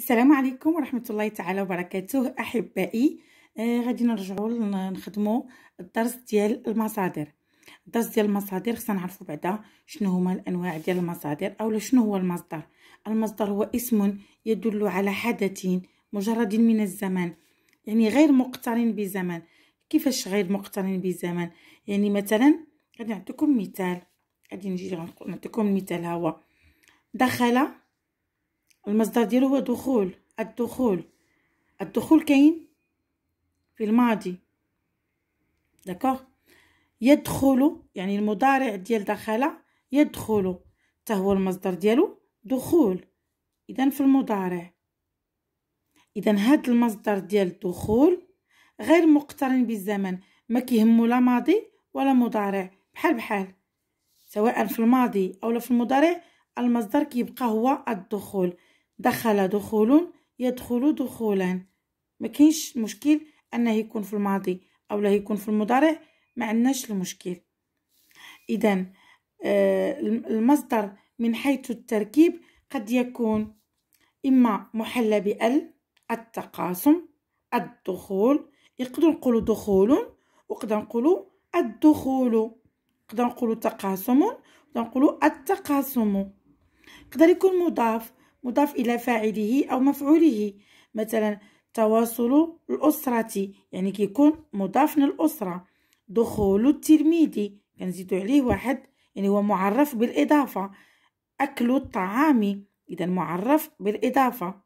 السلام عليكم ورحمه الله تعالى وبركاته احبائي آه غادي نرجعوا نخدموا الدرس ديال المصادر الدرس ديال المصادر خصنا نعرفوا بعدا شنو هما الانواع ديال المصادر اولا شنو هو المصدر المصدر هو اسم يدل على حدث مجرد من الزمن يعني غير مقترن بزمن كيفاش غير مقترن بزمن يعني مثلا غادي نعطيكم مثال غادي نجي نعطيكم مثال هو دخل المصدر ديالو هو دخول الدخول الدخول كاين في الماضي داكوغ يدخل يعني المضارع ديال دخل يدخل حتى هو المصدر ديالو دخول اذا في المضارع اذا هاد المصدر ديال الدخول غير مقترن بالزمن ما كيهمو لا ماضي ولا مضارع بحال بحال سواء في الماضي او في المضارع المصدر كيبقى هو الدخول دخل دخول يدخل دخولا ما كاينش مشكل انه يكون في الماضي او لا يكون في المضارع ما عندناش المشكل اذا آه المصدر من حيث التركيب قد يكون اما محلى بال التقاسم الدخول يقدر نقول دخول وقد نقول الدخول قد نقول تقاسم نقدر نقولوا التقاسم يقدر يكون مضاف مضاف إلى فاعله أو مفعوله مثلا تواصل الأسرة يعني كيكون مضاف للأسرة دخول التلميذ كنزيدو عليه واحد يعني هو معرف بالإضافة أكل الطعام إذا معرف بالإضافة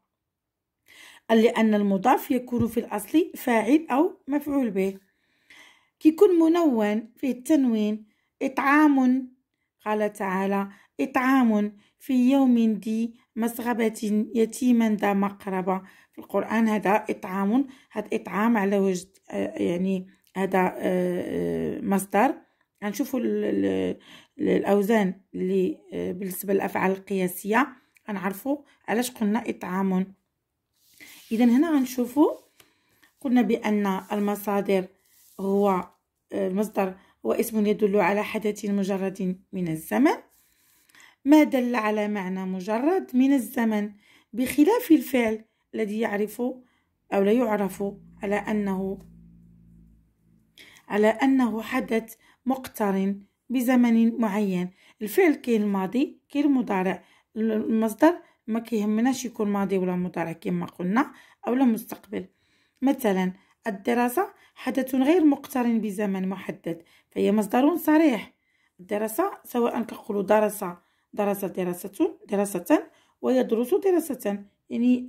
لأن المضاف يكون في الأصل فاعل أو مفعول به كيكون منون فيه التنوين إطعام قال تعالى إطعام في يوم ذي مسغبة يتيما ذا مقربة في القرآن هذا إطعام هذا إطعام على وجه آه، يعني هذا آه، مصدر غنشوفوا الأوزان اللي آه، بالنسبة للأفعال القياسية غنعرفوا علاش قلنا إطعام إذا هنا غنشوفوا قلنا بأن المصادر هو المصدر واسم يدل على حدث مجرد من الزمن ما دل على معنى مجرد من الزمن بخلاف الفعل الذي يعرف أو لا يعرف على أنه على أنه حدث مقترن بزمن معين الفعل كاين الماضي كاين المضارع المصدر ما كيهمناش يكون ماضي ولا مضارع كما قلنا أو مستقبل مثلا الدراسة حدث غير مقترن بزمن محدد فهي مصدر صريح الدراسة سواء كنقولوا درس درس دراسة دراسة ويدرس دراسة يعني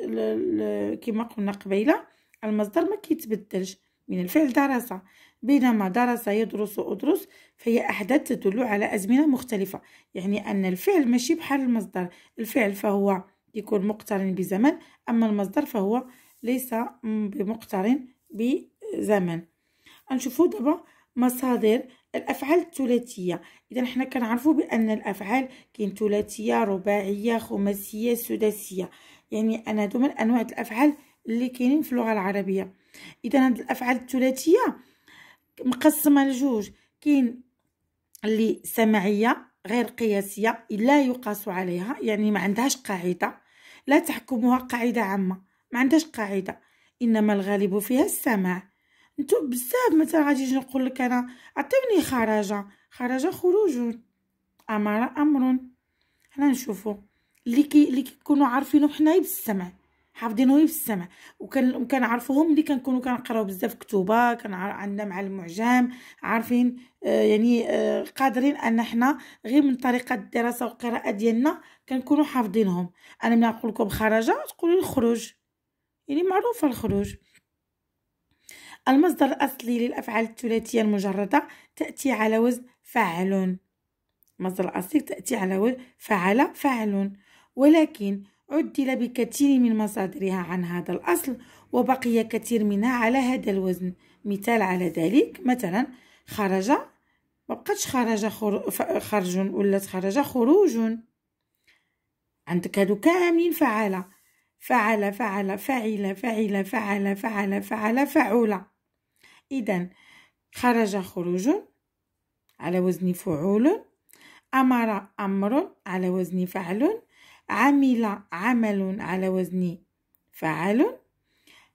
كما قلنا قبيله المصدر ما كيتبدلش من الفعل درس بينما درس يدرس أدرس فهي أحداث تدل على أزمنة مختلفة يعني أن الفعل ماشي بحال المصدر الفعل فهو يكون مقترن بزمن أما المصدر فهو ليس بمقترن بزمن نشوفوا دابا مصادر الافعال الثلاثيه اذا حنا كنعرفوا بان الافعال كاين ثلاثيه رباعيه خماسيه سداسيه يعني انا هادو من انواع الافعال اللي كاينين في اللغه العربيه اذا هاد الافعال الثلاثيه مقسمه لجوج كاين اللي سمعيه غير قياسيه لا يقاس عليها يعني ما عندهاش قاعده لا تحكمها قاعده عامه ما عندهاش قاعده انما الغالب فيها السماع نتو بزاف مثلا غادي نجي نقول لك انا عطيوني خرج خرج خروج امر امر حنا نشوفوا اللي كي اللي كيكونوا عارفينهم حنايا بالسمع حافظينهم بالسمع وكان وكنعرفوهم ملي كنكونوا كنقراو بزاف كتبه كان عندنا مع المعجم عارفين آه يعني آه قادرين ان حنا غير من طريقه الدراسه والقراءه ديالنا كنكونوا حافظينهم انا ملي نقول لكم خرج تقولوا الخروج يعني معروفه الخروج المصدر الأصلي للأفعال الثلاثية المجردة تأتي على وزن فعل المصدر الأصلي تأتي على وزن فعل فعل ولكن عدل بكثير من مصادرها عن هذا الأصل وبقي كثير منها على هذا الوزن مثال على ذلك مثلا خرج ما بقتش خرج خرج ولا خرج خروج عندك هادو كاملين فعل فعل فعل فعل فعل فعل فعل فعل فعل فعل إذا خرج خروج على وزن فعول أمر أمر على وزن فعل عمل عمل على وزن فعل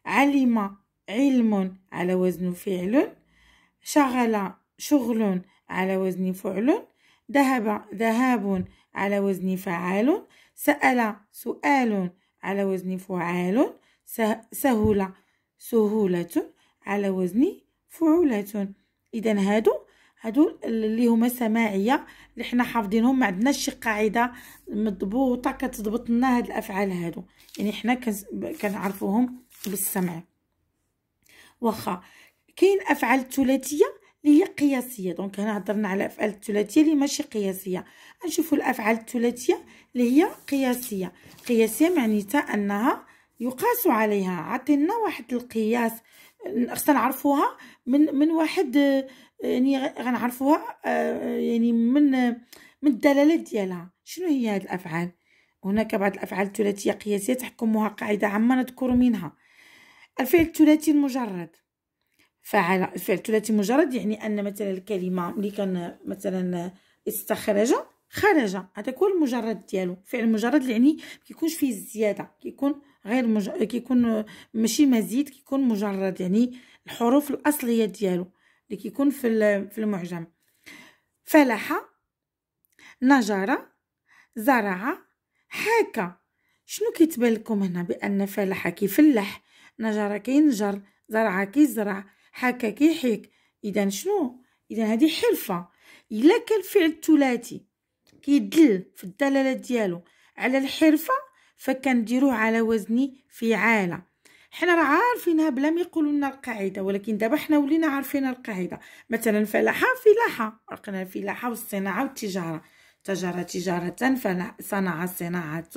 علم علم على وزن فعل شغل شغل على وزن فعل ذهب ذهاب على وزن فعال سأل سؤال على وزن فعال سهل سهولة على وزن فعولات اذا هادو هادو اللي هما سماعيه اللي حنا حافظينهم ما عندناش شي قاعده مضبوطه كتضبط لنا هاد الافعال هادو يعني حنا كنعرفوهم بالسمع واخا كاين افعال ثلاثيه اللي هي قياسيه دونك هنا هضرنا على الافعال الثلاثيه اللي ماشي قياسيه نشوفوا الافعال الثلاثيه اللي هي قياسيه قياسيه معناتها انها يقاس عليها عطينا واحد القياس سنعرفوها من من واحد يعني غنعرفوها يعني من من الدلالات ديالها شنو هي هاد الافعال هناك بعض الافعال الثلاثيه قياسيه تحكمها قاعده عامه نذكر منها الفعل الثلاثي المجرد فعل الفعل الثلاثي مجرد يعني ان مثلا الكلمه ملي كان مثلا استخرج خرج هذا هو المجرد ديالو فعل مجرد يعني كيكونش فيه الزياده كيكون غير مج... كيكون ماشي مزيد كيكون مجرد يعني الحروف الاصليه ديالو اللي كيكون في في المعجم فلح نجر زرع حاكى شنو كيتبان لكم هنا بان فلاح كيفلح نجر كينجر زرع كيزرع حاكى كيحيك اذا شنو اذا هذه حرفه الا كان فعل ثلاثي كيدل في الدلاله ديالو على الحرفه فكنديروه على وزن عاله حنا راه عارفينها بلا ما يقولوا لنا القاعده ولكن دابا حنا ولينا عارفين القاعده مثلا فلاحه فلاحه عرفنا الفلاحه والصناعه والتجاره تجارة تجارة صنع صناعة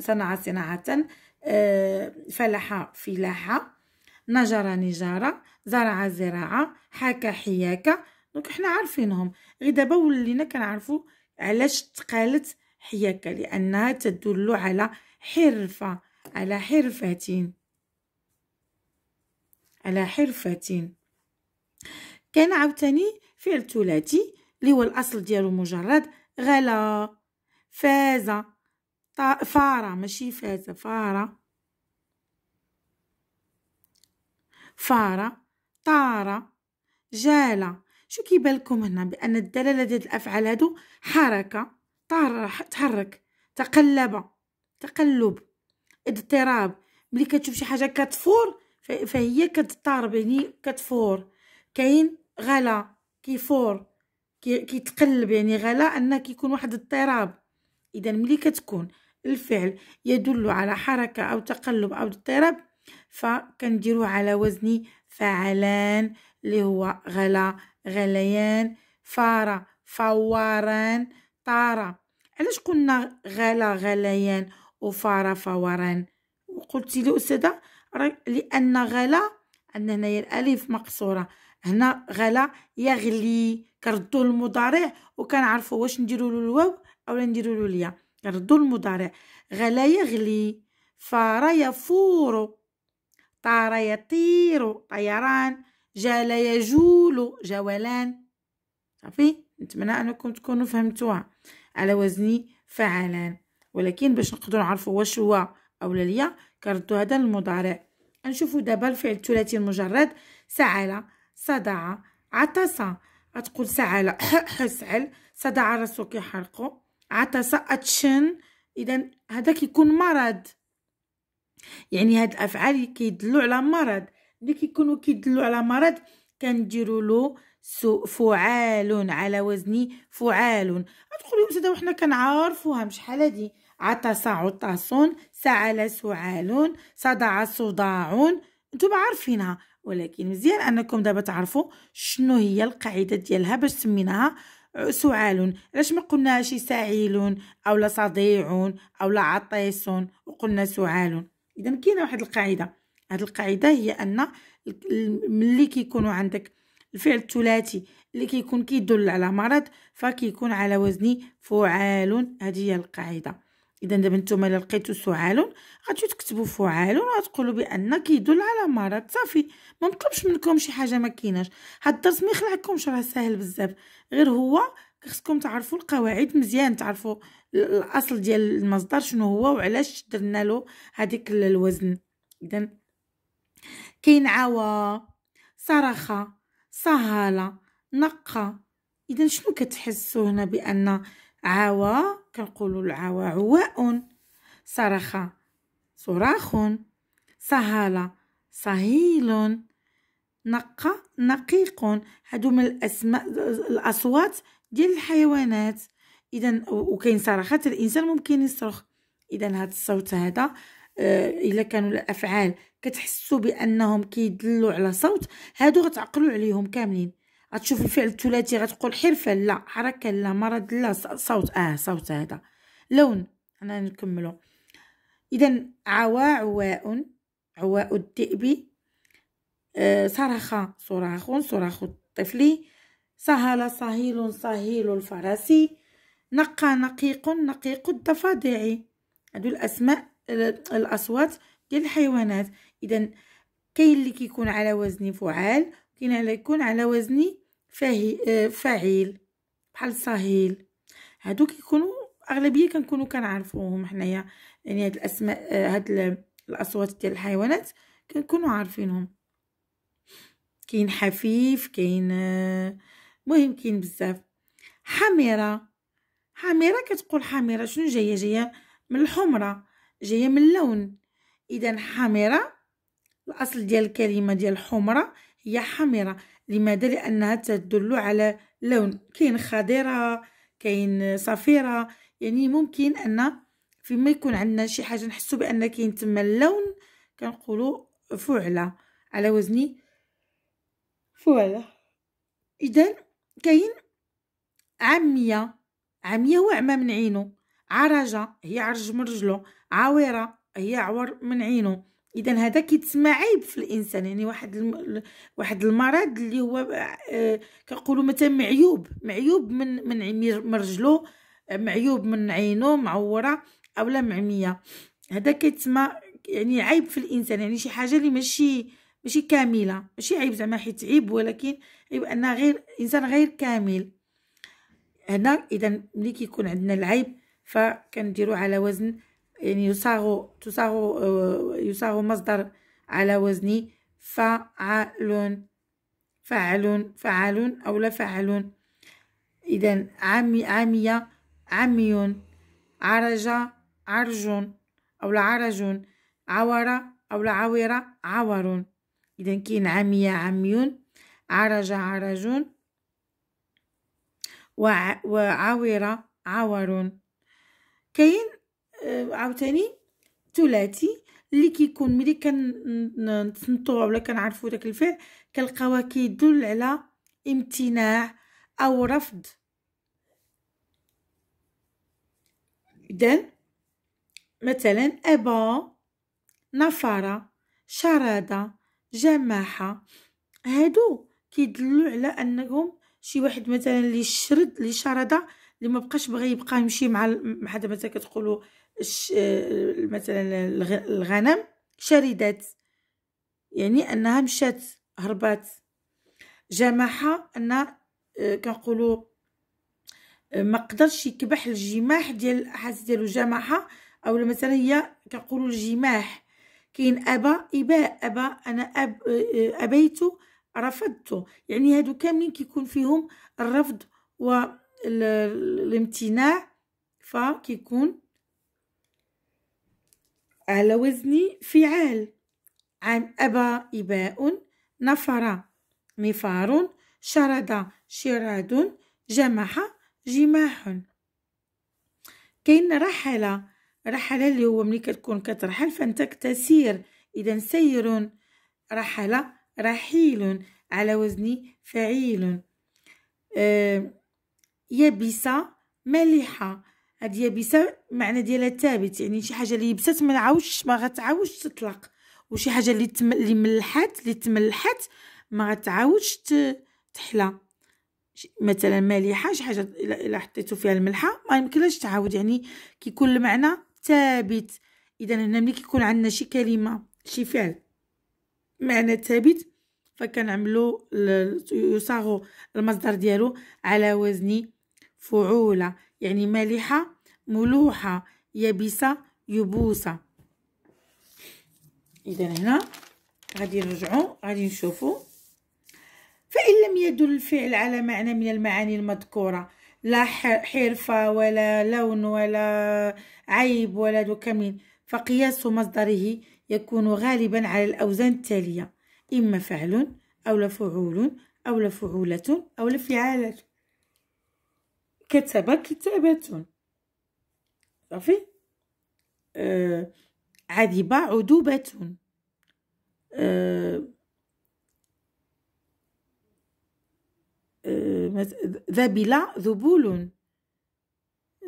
صنع صناعة فلح آه، آه، فلاحة نجر نجارة زرع زراعة حاك حياكة دونك حنا عارفينهم غير دابا ولينا كنعرفو علاش تقالت حياك لأنها تدل على حرفة على حرفة على حرفة كان عاوتاني فعل ثلاثي اللي هو الأصل ديالو مجرد غلا فاز فارة ماشي فاز فارة فارة طار جالا شو كيبان لكم هنا بان الدلاله ديال الافعال هادو حركه تحرك تقلب تقلب اضطراب ملي كتشوف شي حاجه كتفور فهي كتضطرب يعني كتفور كاين غلا كيفور كيتقلب يعني غلا ان كيكون واحد اضطراب اذا ملي كتكون الفعل يدل على حركه او تقلب او اضطراب فكنديرو على وزن فعلان اللي هو غلا غليان فار فوارا طار علاش قلنا غلا غليان وفار فوران وقلت لي استاذه لان غلا عندنا هنايا الالف مقصوره هنا غلا يغلي كردو المضارع وكنعرفوا واش نديروا له الواو اولا نديروا له الياء كردو المضارع غلا يغلي فار يفور طار يطير طيران جال يجول جولان صافي نتمنى انكم تكونوا فهمتوها على وزن فعلان ولكن باش نقدروا نعرفوا واش هو او لا كنردوا هذا المضارع نشوفوا دابا الفعل الثلاثي المجرد سعل صدع عطس غتقول سعل سعل صدع راسو كيحرقو عطس اتشن اذا هذا كيكون مرض يعني هاد الافعال كيدلو على مرض ملي كيكونوا كيدلو على مرض كنديروا له فعال على وزن فعال غتقولي استاذه وحنا كنعرفوها شحال هادي عطس عطس سعل سعال صدع صداع نتوما عارفينها ولكن مزيان انكم دابا تعرفوا شنو هي القاعده ديالها باش سميناها سعال علاش ما قلناش سعيل لا صديع لا عطيس وقلنا سعال اذا كاينه واحد القاعده هاد القاعده هي ان ملي كيكونوا عندك الفعل الثلاثي اللي كيكون كيدل على مرض فكيكون على وزن فعال هذه هي القاعده اذا دابا نتوما الا لقيتو سعال غتجيو تكتبوا فعال وغتقولوا بان كيدل على مرض صافي ما نطلبش منكم شي حاجه ما كايناش هاد الدرس ما يخلعكمش راه ساهل بزاف غير هو خصكم تعرفوا القواعد مزيان تعرفوا الاصل ديال المصدر شنو هو وعلاش درنا له هذيك الوزن اذا كاين عوا صرخه سهالة نقة إذا شنو كتحسوا هنا بأن عوى كنقولوا العوى عواء صرخ صراخ سهالة صهيل نقة نقيق هادو من الأسماء الأصوات ديال الحيوانات إذا وكاين صرخات الإنسان ممكن يصرخ إذا هاد الصوت هذا الا آه، كانوا الافعال كتحسوا بانهم كيدلوا على صوت هادو غتعقلوا عليهم كاملين غتشوف الفعل الثلاثي غتقول حرفه لا حركه لا مرض لا صوت اه صوت هذا لون انا نكملو اذا عواء عواء عواء الذئب آه، صرخ صراخ صراخ الطفل سهل صهيل صهيل الفرس نقى نقيق نقيق الضفادع هادو الاسماء الاصوات ديال الحيوانات اذا كاين اللي كيكون على وزن فعال كاين اللي يكون على وزن فاهي فاعل بحال صهيل هادو كيكونوا اغلبيه كنكونوا كنعرفوهم حنايا يعني هاد الاسماء هاد الاصوات ديال الحيوانات كنكونوا عارفينهم كاين حفيف كاين المهم كاين بزاف حميره حميره كتقول حميره شنو جايه جايه من الحمره جايه من اللون اذا حمرة الاصل ديال الكلمه ديال حمرة هي حمرة لماذا لانها تدل على لون كاين خضيره كاين صفيره يعني ممكن ان فيما يكون عندنا شي حاجه نحسو بان كاين تما اللون كنقولوا فعله على وزني فعله اذا كاين عاميه عاميه هو عمى من عينو عرجه هي عرج من رجلو عاورة عور من عينه اذا هذا كيتسمى عيب في الانسان يعني واحد الم... واحد المرض اللي هو آه، كنقولوا مثلا معيوب معيوب من من من رجلو معيوب من عينه معوره اولا معميه هذا كيتسمى يعني عيب في الانسان يعني شي حاجه اللي ماشي ماشي كامله ماشي عيب زعما حيت عيب ولكن عيب انها غير انسان غير كامل هنا اذا ملي كيكون عندنا العيب فكنديرو على وزن يعني يصاغ تصاغ آه، يصاغ مصدر على وزن فعل فعل فعل أو لا فعل إذا عامي عامية عمي عرج عرج أو لا عرج عور أو لا عور عور إذا كاين عمية عمي عرج عرج وعور عور كاين آه، عاوتاني ثلاثي اللي كيكون ملي كنتصنتوه ولا كنعرفوا داك الفعل كنلقاوه كيدل على امتناع او رفض اذا مثلا ابا نفاره شرادة جماحة هادو كيدلوا على انهم شي واحد مثلا اللي شرد اللي شرد اللي ما بقاش بغى يبقى يمشي مع حدا مثلا كتقولوا مثلا الغنم شردت يعني انها مشات هربات جماحه ان آه، كنقولوا آه، ما قدرش يكبح الجماح ديال حاس ديالو جماحه او مثلا هي كنقولوا الجماح كاين ابا اباء ابا انا أب آه، ابيت رفضت يعني هادو كاملين كيكون فيهم الرفض والامتناع فكيكون على وزن فعال عن أبى إباء نفر نفار شرد شراد جمح جماح كاين رحل رحل اللي هو ملي كتكون كترحل فانت تسير اذا سير رحل رحيل على وزن فعيل آه يبس ملحه هاد يابسه معنى ديالها ثابت يعني شي حاجه اللي يبست ما عاوش ما غتعاوش تطلق وشي حاجه اللي تم... اللي ملحات اللي تملحات ما غتعاودش تحلى مثلا مالحه شي حاجه الا حطيتو فيها الملحه ما يمكنلاش تعاود يعني كيكون المعنى ثابت اذا هنا ملي كيكون عندنا شي كلمه شي فعل معنى ثابت فكنعملو يصاغو المصدر ديالو على وزن فعوله يعني مالحه ملوحة يبسة يبوسة إذا هنا غادي نرجعو غادي نشوفو فإن لم يدل الفعل على معنى من المعاني المذكورة لا حرفة ولا لون ولا عيب ولا دكمين فقياس مصدره يكون غالبا على الأوزان التالية إما فعل أو لفعول أو لفعولة أو لفعالة كتب كتابة صافي آه عذبة عذوبة آه آه ذبل ذبول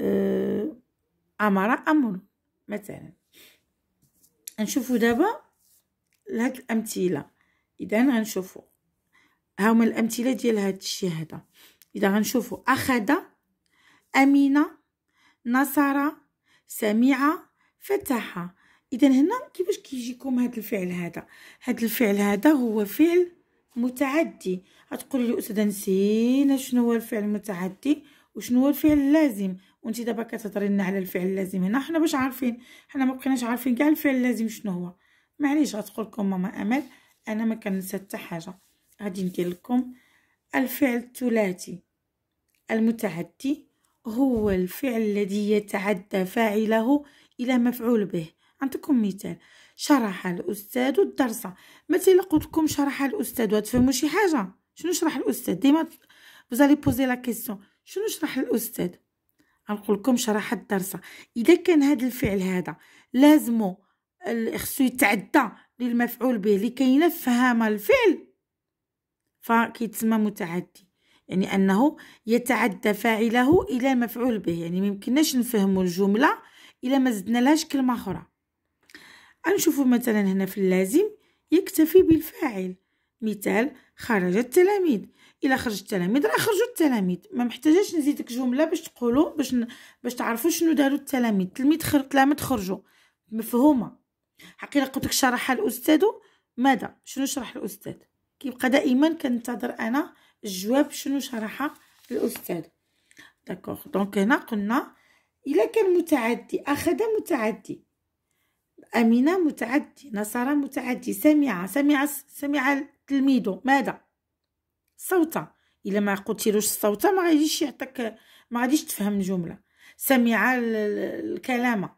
آه أمر أمر مثلا نشوفوا دابا هاد الأمثلة إذا غنشوفوا هما الأمثلة ديال هاد الشيء هذا إذا غنشوفوا أخذ أمينة نصر سمع فتح اذا هنا كيفاش كيجيكم هذا الفعل هذا هذا الفعل هذا هو فعل متعدي غتقولي لي استاذه نسينا شنو هو الفعل المتعدي وشنو هو الفعل اللازم وانت دابا كتهضري لنا على الفعل اللازم هنا حنا باش عارفين حنا ما بقيناش عارفين كاع الفعل اللازم شنو هو معليش غتقول لكم ماما امل انا ما كننسى حتى حاجه غادي ندير لكم الفعل الثلاثي المتعدي هو الفعل الذي يتعدى فاعله إلى مفعول به نعطيكم مثال شرح الأستاذ الدرس مثلا قلت لكم شرح الأستاذ وتفهموا شي حاجة شنو شرح الأستاذ ديما فوزالي بوزي لا كيسيون شنو شرح الأستاذ غنقول لكم شرح الدرس إذا كان هذا الفعل هذا لازمو خصو يتعدى للمفعول به لكي نفهم الفعل فكيتسمى متعدي يعني أنه يتعدى فاعله إلى مفعول به يعني ميمكنناش نفهمو الجملة إلى ما زدنا لهاش كلمة أخرى نشوفوا مثلا هنا في اللازم يكتفي بالفاعل مثال خرج التلاميذ إلى خرج التلاميذ راه خرجوا التلاميذ ما محتاجاش نزيدك جمله باش تقولوا باش ن... باش تعرفوا شنو داروا التلاميذ التلاميذ خر... تلاميذ خرجوا مفهومه حقيقه قلت لك شرحها الاستاذ ماذا شنو شرح الاستاذ كيبقى دائما كنتظر انا الجواب شنو شرحه الاستاذ داكوغ دونك هنا قلنا الا كان متعدي اخذ متعدي امينه متعدي نصر متعدي سمع سمع سمع التلميذ ماذا صوتا الا ما قلتيلوش الصوت ما غاديش يعطيك ما غاديش تفهم الجمله سمع الكلام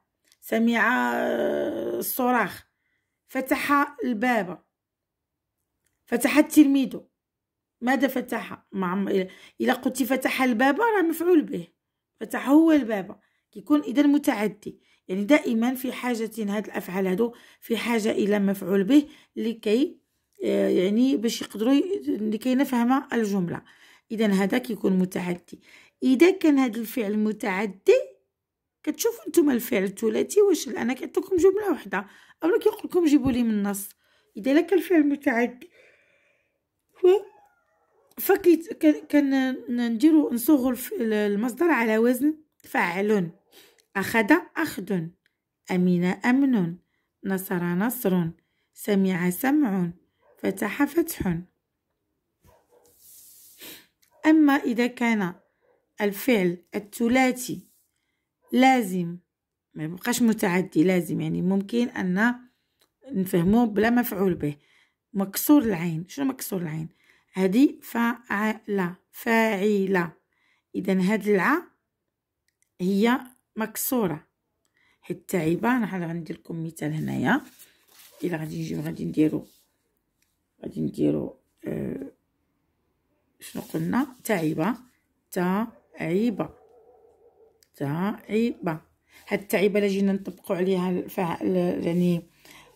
سمع الصراخ فتح الباب فتح التلميذ ماذا فتح مع إلا قلتي فتح الباب راه مفعول به فتح هو الباب كيكون إذا متعدي يعني دائما في حاجة هاد الأفعال هادو في حاجة إلى مفعول به لكي آه، يعني باش يقدروا لكي نفهم الجملة إذا هذا كيكون متعدي إذا كان هاد الفعل متعدي كتشوفوا نتوما الفعل الثلاثي واش أنا كيعطيكم جملة واحدة أولا كيقول لكم جيبوا لي من النص إذا كان الفعل متعدي فكيت كان نديرو نصوغو المصدر على وزن فعل أخذ أخذ أمن أمن نصر نصر سمع سمع فتح فتح أما إذا كان الفعل الثلاثي لازم ما يبقاش متعدي لازم يعني ممكن أن نفهمه بلا مفعول به مكسور العين شنو مكسور العين هذه فعلة فاعلة إذا هاد العا هي مكسورة حيت التعيبة أنا حنا غندير لكم مثال هنايا إلا غادي نجيو غادي نديرو غادي نديرو أه شنو قلنا تعيبة تعيبة تعيبة هاد التعيبة الا جينا نطبقو عليها الفعل يعني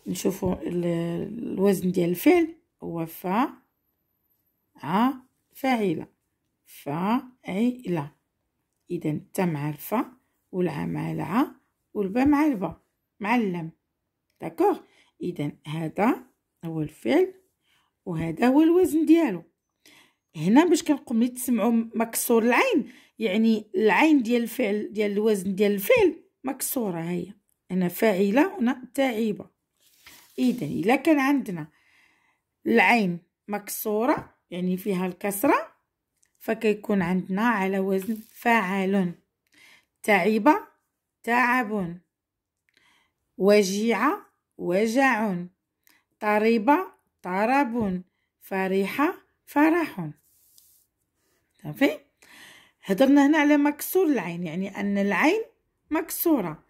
نشوفو الوزن ديال الفعل هو فا ع فاعلة فاعلة إذا التا مع الفا والعا مع العا والبا مع البا مع اللام داكوغ إذا هذا هو الفعل وهذا هو الوزن ديالو هنا باش كنقوم تسمعوا مكسور العين يعني العين ديال الفعل ديال الوزن ديال الفعل مكسوره هي انا فاعله هنا تاعبه اذا الا كان عندنا العين مكسوره يعني فيها الكسرة فكيكون عندنا على وزن فعال تعب تعب وجيع وجع طرب طرب فرح فرح صافي هضرنا هنا على مكسور العين يعني ان العين مكسوره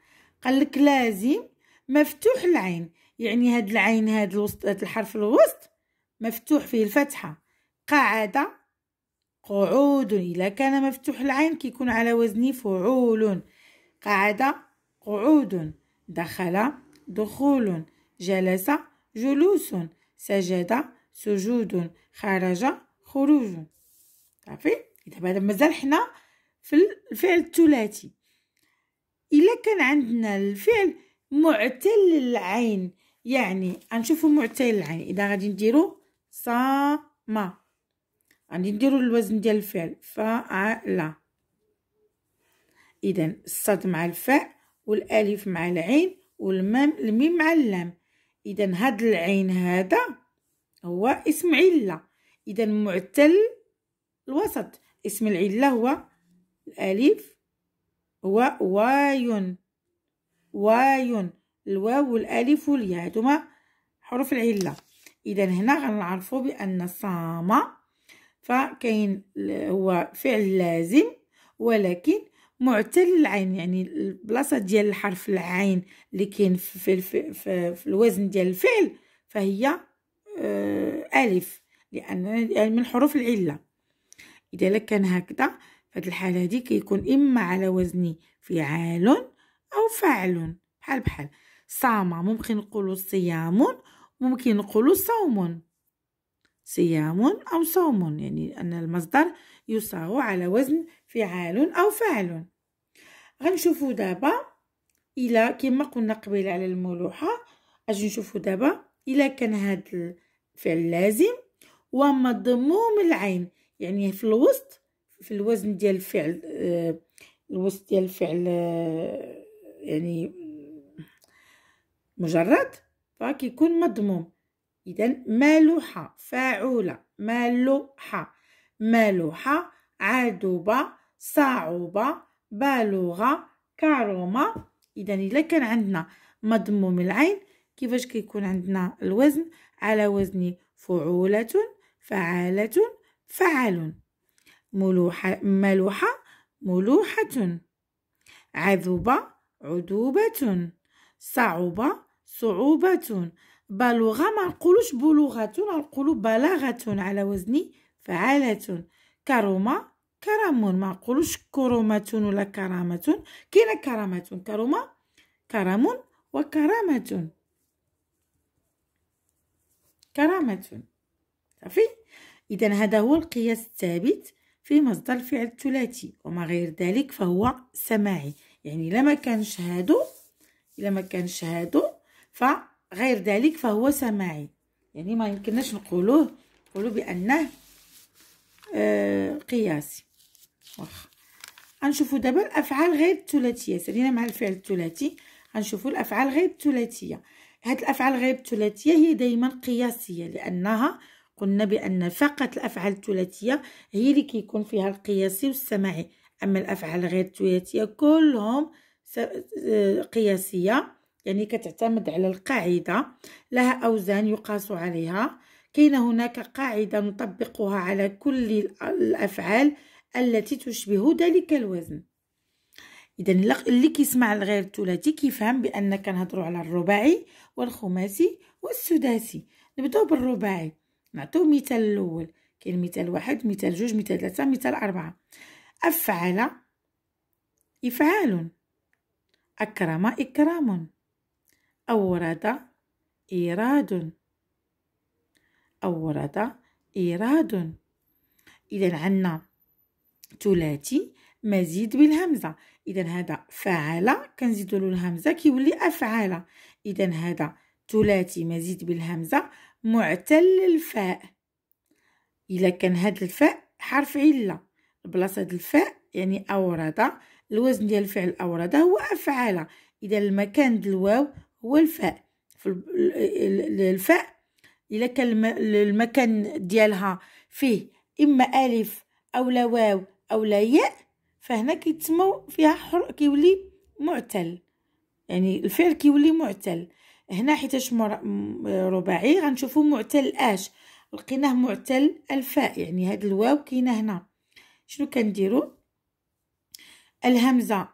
قال لك لازم مفتوح العين يعني هاد العين هاد الوسط هاد الحرف الوسط مفتوح فيه الفتحه قعد قعود إلا كان مفتوح العين كيكون على وزن فعول قعد قعود دخل دخول جلس جلوس سجد سجود خرج خروج صافي اذا هذا مازال حنا في الفعل الثلاثي الا كان عندنا الفعل معتل العين يعني غنشوفو معتل العين اذا غادي نديرو صام غادي يعني نديرو الوزن ديال الفعل فعل اذا الصاد مع الفاء والالف مع العين والمام الميم مع اللام اذا هاد العين هذا هو اسم عله اذا معتل الوسط اسم العله هو الالف هو واي واي الواو والالف والياء هادو حروف العله اذا هنا غنعرفوا بان صام فكاين هو فعل لازم ولكن معتل العين يعني البلاصه ديال الحرف العين اللي كاين في, في, في, في الوزن ديال الفعل فهي آه، الف لان يعني من حروف العله اذا كان هكذا فهاد الحاله هادي كيكون اما على وزن فعال او فعل بحال بحال صام ممكن نقولوا صيام ممكن نقولوا صوم صيام أو صوم يعني أن المصدر يصاغ على وزن فعال أو فعل غنشوفو دابا إلى كما قلنا قبيل على الملوحة أجي نشوفو دابا إلى كان هاد الفعل لازم ومضموم العين يعني في الوسط في الوزن ديال الفعل آه، الوسط ديال الفعل آه، يعني مجرد فكيكون مضموم إذا ملوحة فاعولة ملوحة ملوحة عادوبة صعوبة بالوغة كرومة إذا إلا كان عندنا مضموم العين كيفاش كيكون عندنا الوزن على وزن فعولة فعالة فعال ملوحة ملوحة ملوحة عذوبة عذوبة صعوبة صعوبة بلغة ما نقولوش بلغة نقولو بلاغة على وزن فعالة كرومة كرم ما نقولوش كرومه ولا كرامة كاينة كرامة كرومة كرم وكرامة كرامة صافي إذا هذا هو القياس الثابت في مصدر الفعل الثلاثي وما غير ذلك فهو سماعي يعني لما كانش هادو لما كانش هادو ف غير ذلك فهو سماعي يعني ما يمكنناش نقولوه نقولوا بانه آه قياسي واخا غنشوفوا دابا الافعال غير الثلاثيه سالينا مع الفعل الثلاثي غنشوفوا الافعال غير الثلاثيه هاد الافعال غير الثلاثيه هي دائما قياسيه لانها قلنا بان فقط الافعال الثلاثيه هي اللي كيكون فيها القياسي والسماعي اما الافعال غير الثلاثيه كلهم آه، قياسيه يعني كتعتمد على القاعدة لها أوزان يقاس عليها كاين هناك قاعدة نطبقها على كل الأفعال التي تشبه ذلك الوزن اذا اللي كيسمع الغير الثلاثي كيفهم بان كنهضرو على الرباعي والخماسي والسداسي نبداو بالرباعي نعطيو مثال الاول كاين مثال واحد مثال جوج مثال ثلاثه مثال اربعه افعل افعال اكرم اكرام أورد إيراد أورد إيراد إذا عندنا ثلاثي مزيد بالهمزة إذا هذا فعل كنزيد له الهمزة كيولي أفعل إذا هذا ثلاثي مزيد بالهمزة معتل الفاء إذا كان هذا الفاء حرف علة بلاصة الفاء يعني أورد الوزن ديال الفعل أورد هو أفعل إذا المكان ديال الواو هو الفاء الفاء إلا كان المكان ديالها فيه إما ألف أو لا واو أو لا ياء فهنا كيتسموا فيها حر كيولي معتل يعني الفعل كيولي معتل هنا حيتاش رباعي غنشوفو معتل اش لقيناه معتل الفاء يعني هاد الواو كاينه هنا شنو كنديرو الهمزه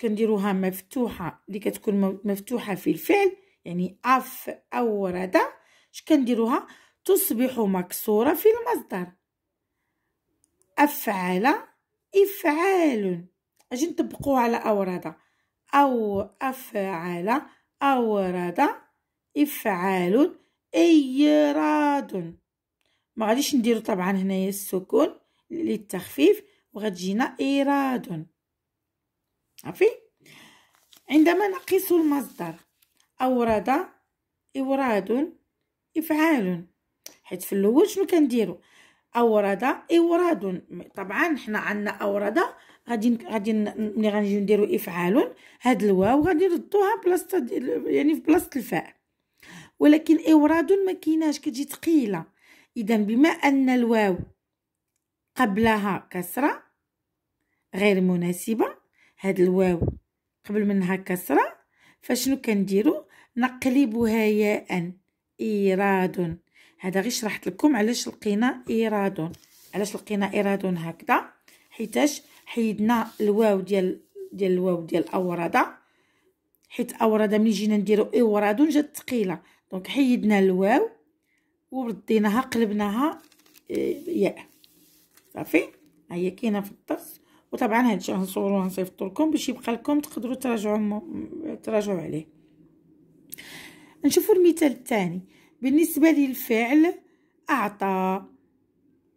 كنديروها مفتوحه اللي كتكون مفتوحه في الفعل يعني اف او ورد اش كنديروها تصبح مكسوره في المصدر افعل افعال اجي نطبقوها على أوردة او افعل اورد افعال ايراد ما غاديش نديرو طبعا هنايا السكون للتخفيف وغتجينا ايراد صافي عندما نقيس المصدر اورد اوراد افعال حيت في الاول شنو كنديرو اورد اوراد طبعا حنا عندنا اورد غادي غادي ملي غنجيو نديرو افعال هاد الواو غادي نردوها بلاصه يعني في بلاصه الفاء ولكن اوراد ما كيناش كتجي ثقيله اذا بما ان الواو قبلها كسره غير مناسبه هاد الواو قبل منها كسره فشنو كنديرو نقلبها ياء ايراد هذا غير شرحت لكم علاش لقينا ايراد علاش لقينا ايراد هكذا حيتاش حيدنا الواو ديال ديال الواو ديال اورده حيت اورده ملي جينا نديرو ايراد جات ثقيله دونك حيدنا الواو ورديناها قلبناها آه، ياء صافي هي كاينه في الدرس وطبعا هادشي الشيء غنصورو ونصيفطو لكم باش يبقى لكم تقدروا تراجعوا م... تراجعوا عليه نشوفوا المثال الثاني بالنسبه للفعل اعطى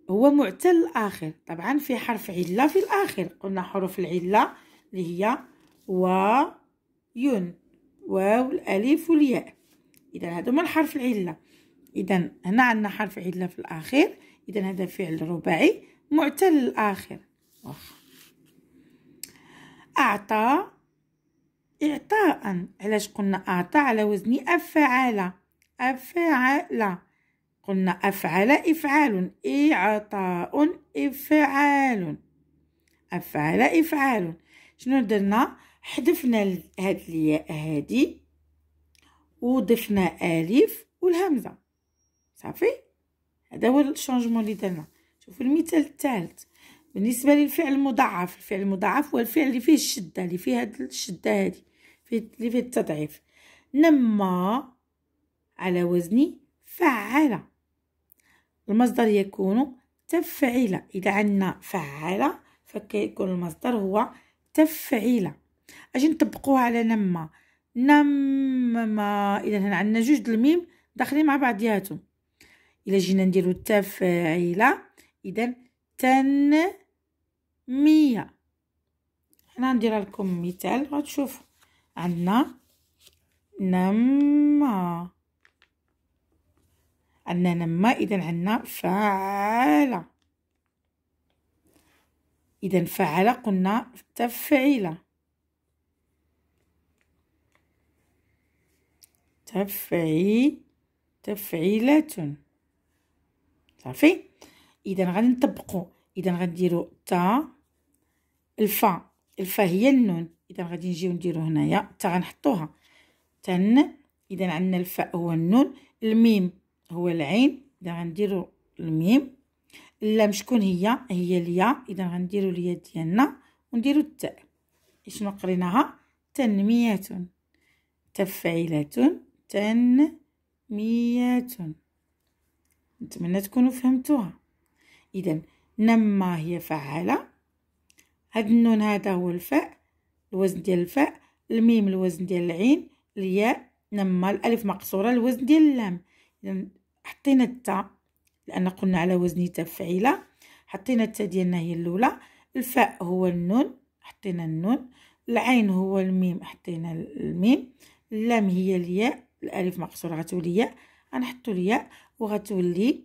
هو معتل الاخر طبعا في حرف عله في الاخر قلنا حروف العله اللي هي و ين واو الالف والياء اذا هادو هما الحرف العله اذا هنا عندنا حرف عله في الاخر اذا هذا فعل رباعي معتل الاخر أعطى إعطاء علاش قلنا أعطى على وزن أفعال أفعال قلنا أفعل إفعال إعطاء إفعال أفعل إفعال شنو درنا حذفنا هاد الياء هادي وضفنا ألف والهمزة صافي هذا هو الشونجمون اللي درنا شوفوا المثال الثالث بالنسبه للفعل المضاعف الفعل المضاعف هو الفعل اللي فيه الشده اللي فيه هاد الشده هادي اللي فيه التضعيف نما على وزن فعل المصدر يكون تفعيل اذا عندنا فعل فكيكون المصدر هو تفعيل اجي نطبقوها على نما نما اذا هنا عندنا جوج الميم داخلين مع بعضياتهم الا جينا نديرو تفعيل اذا تن مية حنا ندير لكم مثال غتشوف عندنا نما عندنا نما اذا عندنا فعالة اذا فعالة قلنا تفعيلة تفعي تفعيلة صافي اذا غادي نطبقوا اذا غنديرو تا الفا الفا هي النون اذا غادي نجيو نديرو هنايا تا غنحطوها تن اذا عندنا الفاء هو النون الميم هو العين اذا غنديرو الميم اللام شكون هي هي الياء اذا غنديرو الياء ديالنا ونديرو التاء شنو قريناها تنمية تفعيلة تنمية نتمنى تكونوا فهمتوها اذا نما هي فعالة هاد النون هذا هو الفاء الوزن ديال الفاء الميم الوزن ديال العين الياء نما الالف مقصورة الوزن ديال اللام إذن حطينا التاء لأن قلنا على وزن تفعيلة حطينا التاء ديالنا هي الأولى الفاء هو النون حطينا النون العين هو الميم حطينا الميم اللام هي الياء الالف مقصوره غتولي ياء غنحطو الياء وغتولي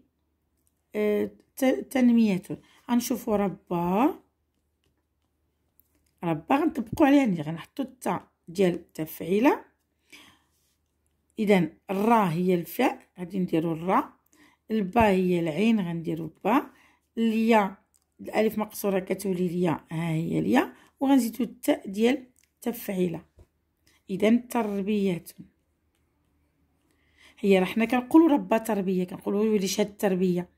آه تنميته غنشوفو ربا ربا غنطبقو عليها يعني غنحطو التاء ديال التفعيله اذا الراء هي الفاء غادي نديرو الراء الباء هي العين غنديرو با الياء الالف مقصوره كتولي الياء ها هي الياء وغنزيدو التاء ديال التفعيله اذا تربيه هي حنا كنقولوا ربى تربيه كنقولوا ولي شهاد التربيه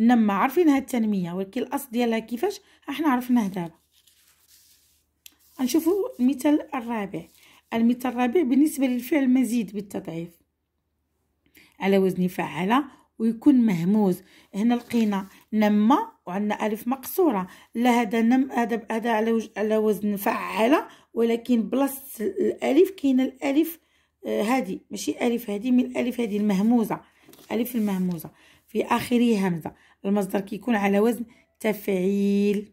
انما عارفين هاد التنميه ولكن الاصل ديالها كيفاش احنا عرفناه دابا نشوفوا المثال الرابع المثال الرابع بالنسبه للفعل مزيد بالتضعيف على وزن فعل ويكون مهموز هنا لقينا نما وعندنا الف مقصوره لا هذا نم هذا على على وزن فعل ولكن بلاصه الالف كاينه الالف هذه ماشي الف هذه من الالف هذه المهموزه الف المهموزه في اخره همزه المصدر كيكون على وزن تفعيل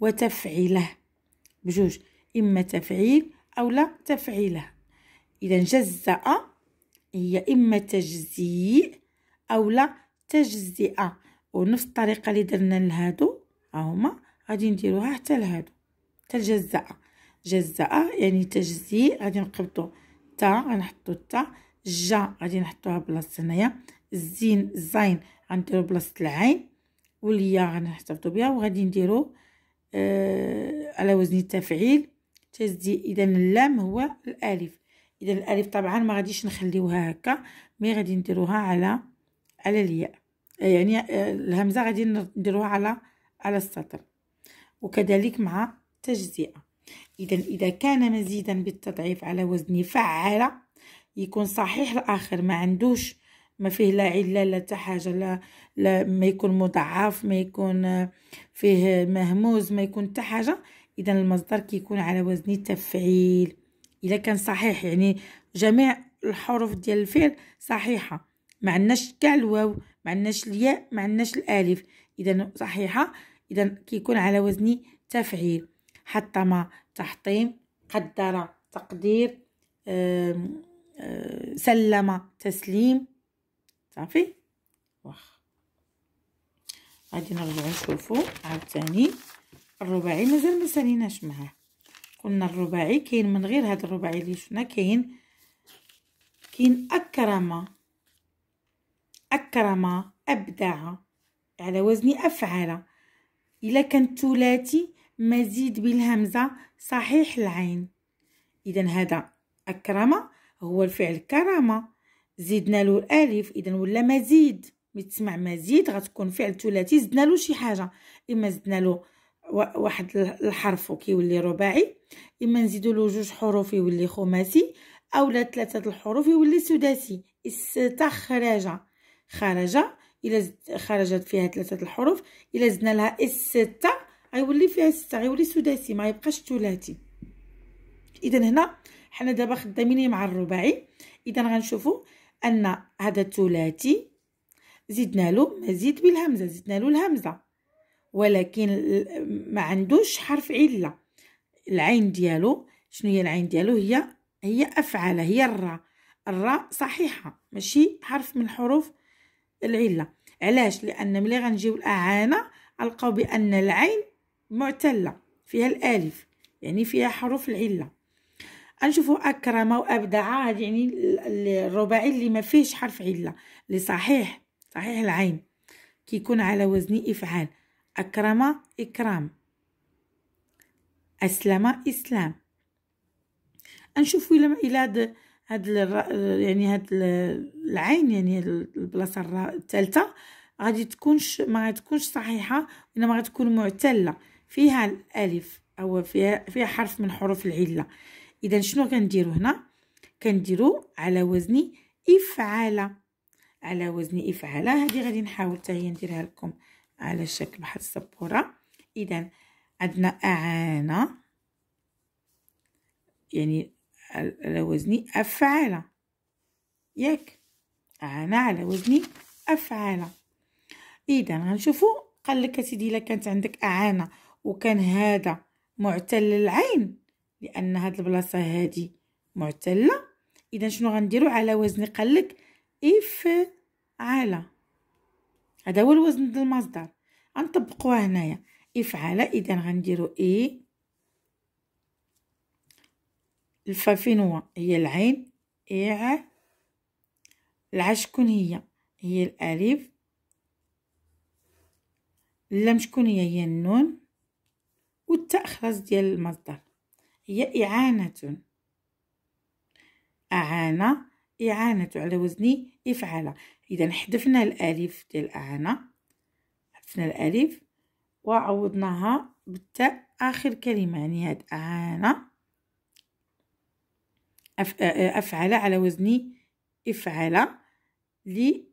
وتفعيله بجوج اما تفعيل او لا تفعيله اذا جزاء هي اما تجزيء او لا تجزئه ونفس الطريقه اللي درنا لهادو ها هما غادي نديروها حتى لهادو حتى الجزاء جزاء يعني تجزيء غادي نقبضو تا غنحطو تا جا غادي نحطوها بلاصه هنايا الزين الزين غنديرو بلاصه العين واليا غنحتفظو بها وغادي نديرو آه على وزن التفعيل تزدي اذا اللام هو الالف اذا الالف طبعا ما غاديش نخليوها هكا مي غادي نديروها على على الياء آه، يعني آه، الهمزه غادي نديروها على على السطر وكذلك مع تجزئه إذا إذا كان مزيدا بالتضعيف على وزن فعاله يكون صحيح الآخر ما عندوش ما فيه لا علة لا حاجة لا, لا ما يكون مضعف ما يكون آه، فيه مهموز ما يكون حتى حاجة إذا المصدر كيكون على وزن تفعيل إذا كان صحيح يعني جميع الحروف ديال الفعل صحيحة ما عندناش كاع الواو ما عندناش الياء ما عندناش الالف اذا صحيحه اذا كيكون على وزن تفعيل حتى ما تحطيم قدر تقدير آه، سلم تسليم صافي واخ غادي نرجعو نشوفو عاوتاني الرباعي مازال ما ساليناش معاه قلنا الرباعي كاين من غير هاد الرباعي اللي شفنا كاين كاين اكرم اكرم ابدع على وزن افعل الا كان ثلاثي مزيد بالهمزة صحيح العين إذا هذا أكرم هو الفعل كرامة زدنا له الألف إذا ولا مزيد متسمع مزيد غتكون فعل ثلاثي زدنا له شي حاجة إما زدنا له واحد الحرف وكيولي رباعي إما نزيدو له جوج حروف يولي خماسي أولا ثلاثة الحروف يولي سداسي استخرج خرج إلا خرجت فيها ثلاثة الحروف إلا زدنا لها استخرج غيولي فيها سته غيولي سداسي ما يبقاش ثلاثي اذا هنا حنا دابا خدامين مع الرباعي اذا غنشوفوا ان هذا الثلاثي زدنا له مزيد بالهمزه زدنا له الهمزه ولكن ما عندوش حرف عله العين ديالو شنو هي العين ديالو هي هي افعل هي الراء الراء صحيحه ماشي حرف من حروف العله علاش لان ملي غنجيو الاعانه القوا بان العين معتلة فيها الألف يعني فيها حروف العلة نشوفوا أكرم وأبدع هذا يعني الرباعي اللي ما فيهش حرف علة اللي صحيح صحيح العين كيكون على وزن إفعال أكرم إكرام أسلم إسلام نشوفوا إلى إلى هاد هاد يعني هاد العين يعني البلاصة الثالثة غادي تكونش ما تكونش صحيحة إنما غتكون معتلة فيها الالف او فيها فيها حرف من حروف العله اذا شنو كنديروا هنا كنديرو على وزن افعال على وزن افعال هذه غادي نحاول حتى هي نديرها لكم على شكل واحد السبوره اذا عندنا اعانا يعني على وزن افعال ياك اعانا على وزن افعال اذا غنشوفوا قال لك اسيدي الا كانت عندك اعانه وكان هذا معتل العين لان هاد البلاصه هادي معتله اذا شنو غنديرو على وزن قلك اف على هذا هو الوزن ديال المصدر غنطبقوه هنايا على اذا غنديرو اي الفا فين هو هي العين اع العش شكون هي هي الالف اللام شكون هي هي النون والتاء خلاص ديال المصدر هي إعانة أعانة إعانة على وزن إفعالة إذا حذفنا الألف ديال أعانة حذفنا الألف وعوضناها بالتاء آخر كلمة يعني هاد أعانة أف... أفعل على وزن إفعالة لي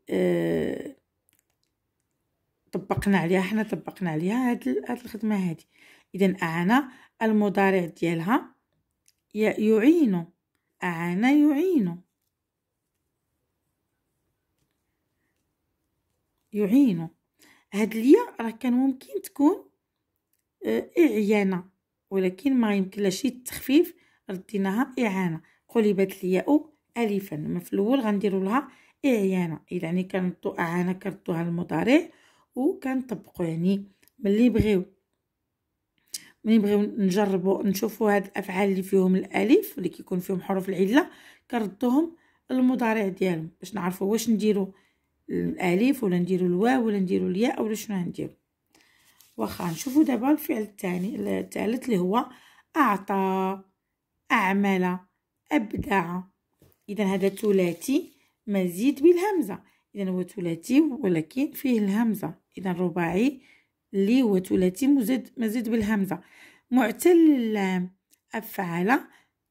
طبقنا عليها حنا طبقنا عليها هاد, هاد الخدمة هادي إذا أعنى المضارع ديالها يعين أعنى يعين يعين هاد ليا راه كان ممكن تكون آه، إعيانة ولكن ما يمكنلاش التخفيف رديناها إعانة قلبت الياء ألفا ما في الأول غنديرو لها إعيانة يعني كنردو أعانة كنردوها المضارع وكنطبقو يعني ملي بغيو ملي نبغيو نجربوا نشوفوا هاد الافعال اللي فيهم الالف اللي كيكون فيهم حروف العله كنردوهم المضارع ديالهم باش نعرفوا واش نديرو الالف ولا نديرو الواو ولا نديرو الياء ولا شنو غنديرو واخا نشوفوا دابا الفعل الثاني الثالث اللي هو اعطى اعمل ابدع اذا هذا ثلاثي مزيد بالهمزه اذا هو ثلاثي ولكن فيه الهمزه اذا رباعي لي هو ثلاثي مزيد مزيد بالهمزه معتل اللام افعل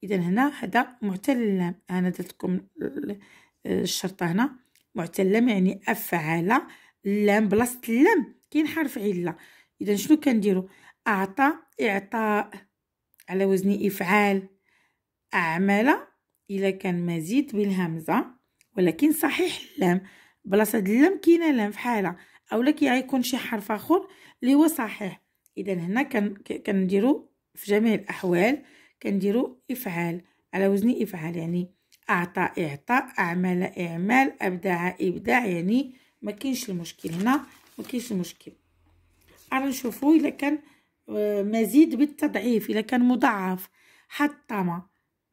اذا هنا هذا معتل اللام انا درت لكم الشرطه هنا معتل اللام يعني افعل اللام بلاصه اللام كاين حرف عله اذا شنو كنديرو اعطى اعطاء على وزن افعال اعمل الا كان مزيد بالهمزه ولكن صحيح اللام بلاصه اللام كاينه لام فحاله اولا كي غيكون شي حرف اخر اللي هو صحيح اذا هنا كن كنديرو في جميع الاحوال كنديرو افعال على وزن افعال يعني اعطى اعطاء اعمل اعمال ابدع ابداع يعني ما كاينش المشكل هنا ما كاينش المشكل انا نشوفو الا كان آه، مزيد بالتضعيف الا كان مضاعف حطم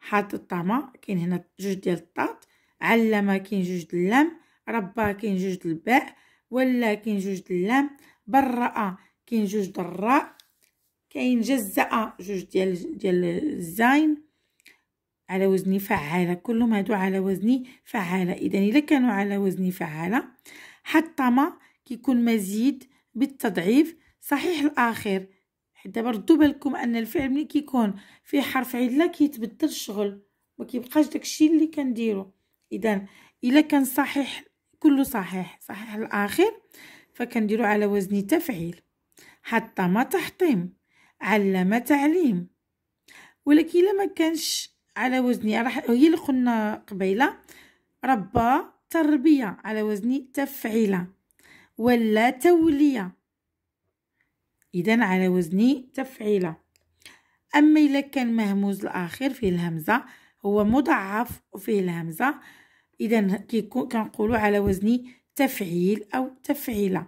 حطم كاين هنا جوج ديال الطات علم كاين جوج اللام ربا كاين جوج الباء ولا كاين جوج اللام برأ كاين جوج د الراء كاين جزأ جوج ديال ديال الزاين على وزن فعالة كلهم هادو على وزن فعالة إذا إلا كانوا على وزن فعالة حطمه كيكون مزيد بالتضعيف صحيح الآخر دابا ردوا بالكم ان الفعل ملي كيكون فيه حرف عله كيتبدل الشغل ما كيبقاش داكشي اللي كنديرو اذا الا كان صحيح كله صحيح صحيح الاخر فكنديرو على وزن تفعيل حطم تحطيم علم تعليم ولكن لما كانش على وزني راح هي اللي قلنا قبيله ربى تربيه على وزن تفعيله ولا توليه اذا على وزن تفعيله اما الا كان مهموز الاخر فيه الهمزه هو مضعف وفيه الهمزه اذا كنقولوا على وزن تفعيل أو تفعيلة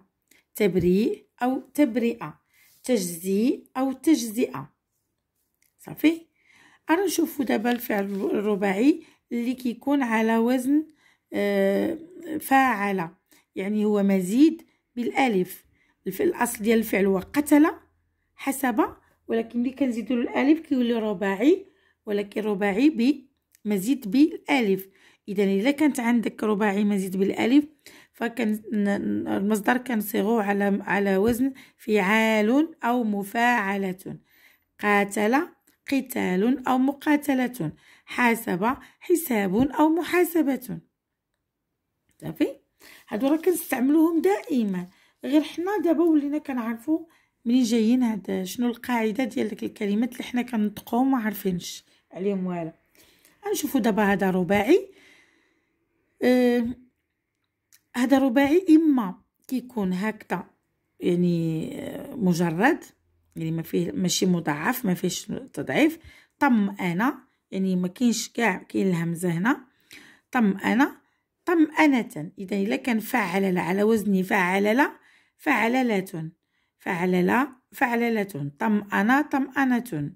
تبريء أو تبرئة تجزي أو تجزئة صافي أنا نشوف دابا الفعل الرباعي اللي كيكون على وزن آه فاعل يعني هو مزيد بالالف الاصل ديال الفعل هو قتل حسب ولكن ملي كنزيدو الالف كيولي رباعي ولكن رباعي بمزيد بالالف اذا الا كانت عندك رباعي مزيد بالالف فكان المصدر كنصيغوه على على وزن فعال أو مفاعلة قاتل قتال أو مقاتلة حاسب حساب أو محاسبة صافي هادو راه كنستعملوهم دائما غير حنا دابا ولينا كنعرفو منين جايين هاد شنو القاعده ديال ديك الكلمات اللي حنا كنطقوهم ما عارفينش عليهم والو غنشوفو دابا هذا رباعي أه هذا رباعي اما كيكون هكذا يعني آه، مجرد يعني ما فيه ماشي مضاعف ما فيش تضعيف طم انا يعني ما كاينش كاع كاين الهمزه هنا طم انا طم اذا الا كان فعل على وزن فعل لا فعللات فعللا فعللات طم انا طم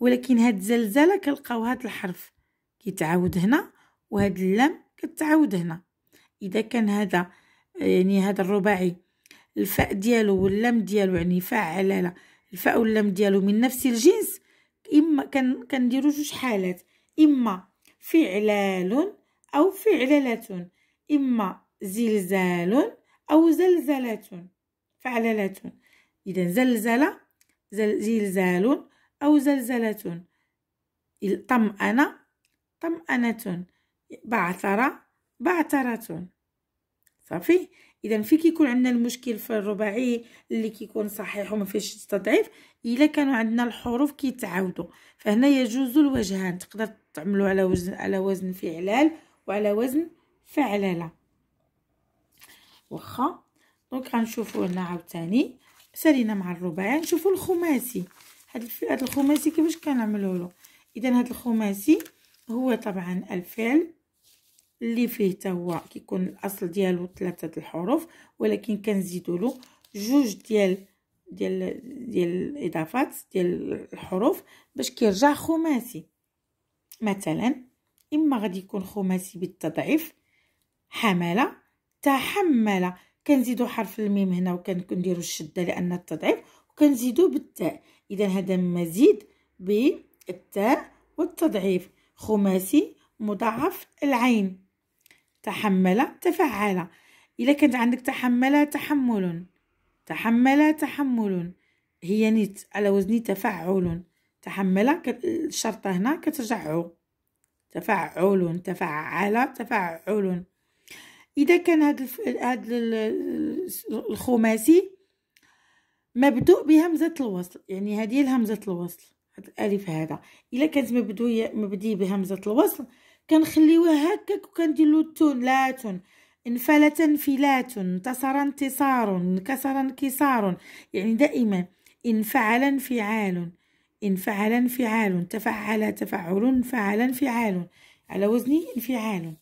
ولكن هاد زلزله كنلقاو هاد الحرف كيتعاود هنا وهاد اللام كتعاود هنا اذا كان هذا يعني هذا الرباعي الفاء ديالو واللام ديالو يعني فاء علالة الفاء واللام ديالو من نفس الجنس اما كان كنديرو جوج حالات اما فعلال او فعللة اما زلزال او زلزلة فعللة اذا زلزلة زلزال او زلزلة طمأنة طمأنة بعثره بعثرة صافي اذا في كيكون عندنا المشكل في الرباعي اللي كيكون صحيح وما فيهش تضعيف الا كانوا عندنا الحروف كيتعاودوا فهنا يجوز الوجهان تقدر تعملوا على وزن على وزن فعلال وعلى وزن فعلاله واخا دونك غنشوفوا هنا عاوتاني سالينا مع الرباعي نشوفوا الخماسي هاد هاد الخماسي كيفاش كنعملوا له اذا هاد الخماسي هو طبعا الفعل اللي فيه حتى هو كيكون الاصل ديالو ثلاثه الحروف ولكن كنزيدوا له جوج ديال ديال ديال الاضافات ديال الحروف باش كيرجع خماسي مثلا اما غادي يكون خماسي بالتضعيف حمله تحمل كنزيدو حرف الميم هنا وكنديروا الشده لان التضعيف وكنزيدو بالتاء اذا هذا مزيد بالتاء والتضعيف خماسي مضاعف العين تحمل تفعل إذا كانت عندك تحمل تحمل تحمل تحمل هي نيت على وزن تفعل تحمل الشرطة هنا كترجع تفعل تفعل تفعل إذا كان هاد هاد الخماسي مبدوء بهمزة الوصل يعني هذه الهمزة الوصل هاد الألف هذا إذا كانت مبدوية مبدي بهمزة الوصل كنخليوه هكاك وكندير له تنلات انفلت انفلات انتصر انتصار انكسر انكسار يعني دائما انفعل انفعال انفعل انفعال تفعل تفعل انفعل انفعال على وزن انفعال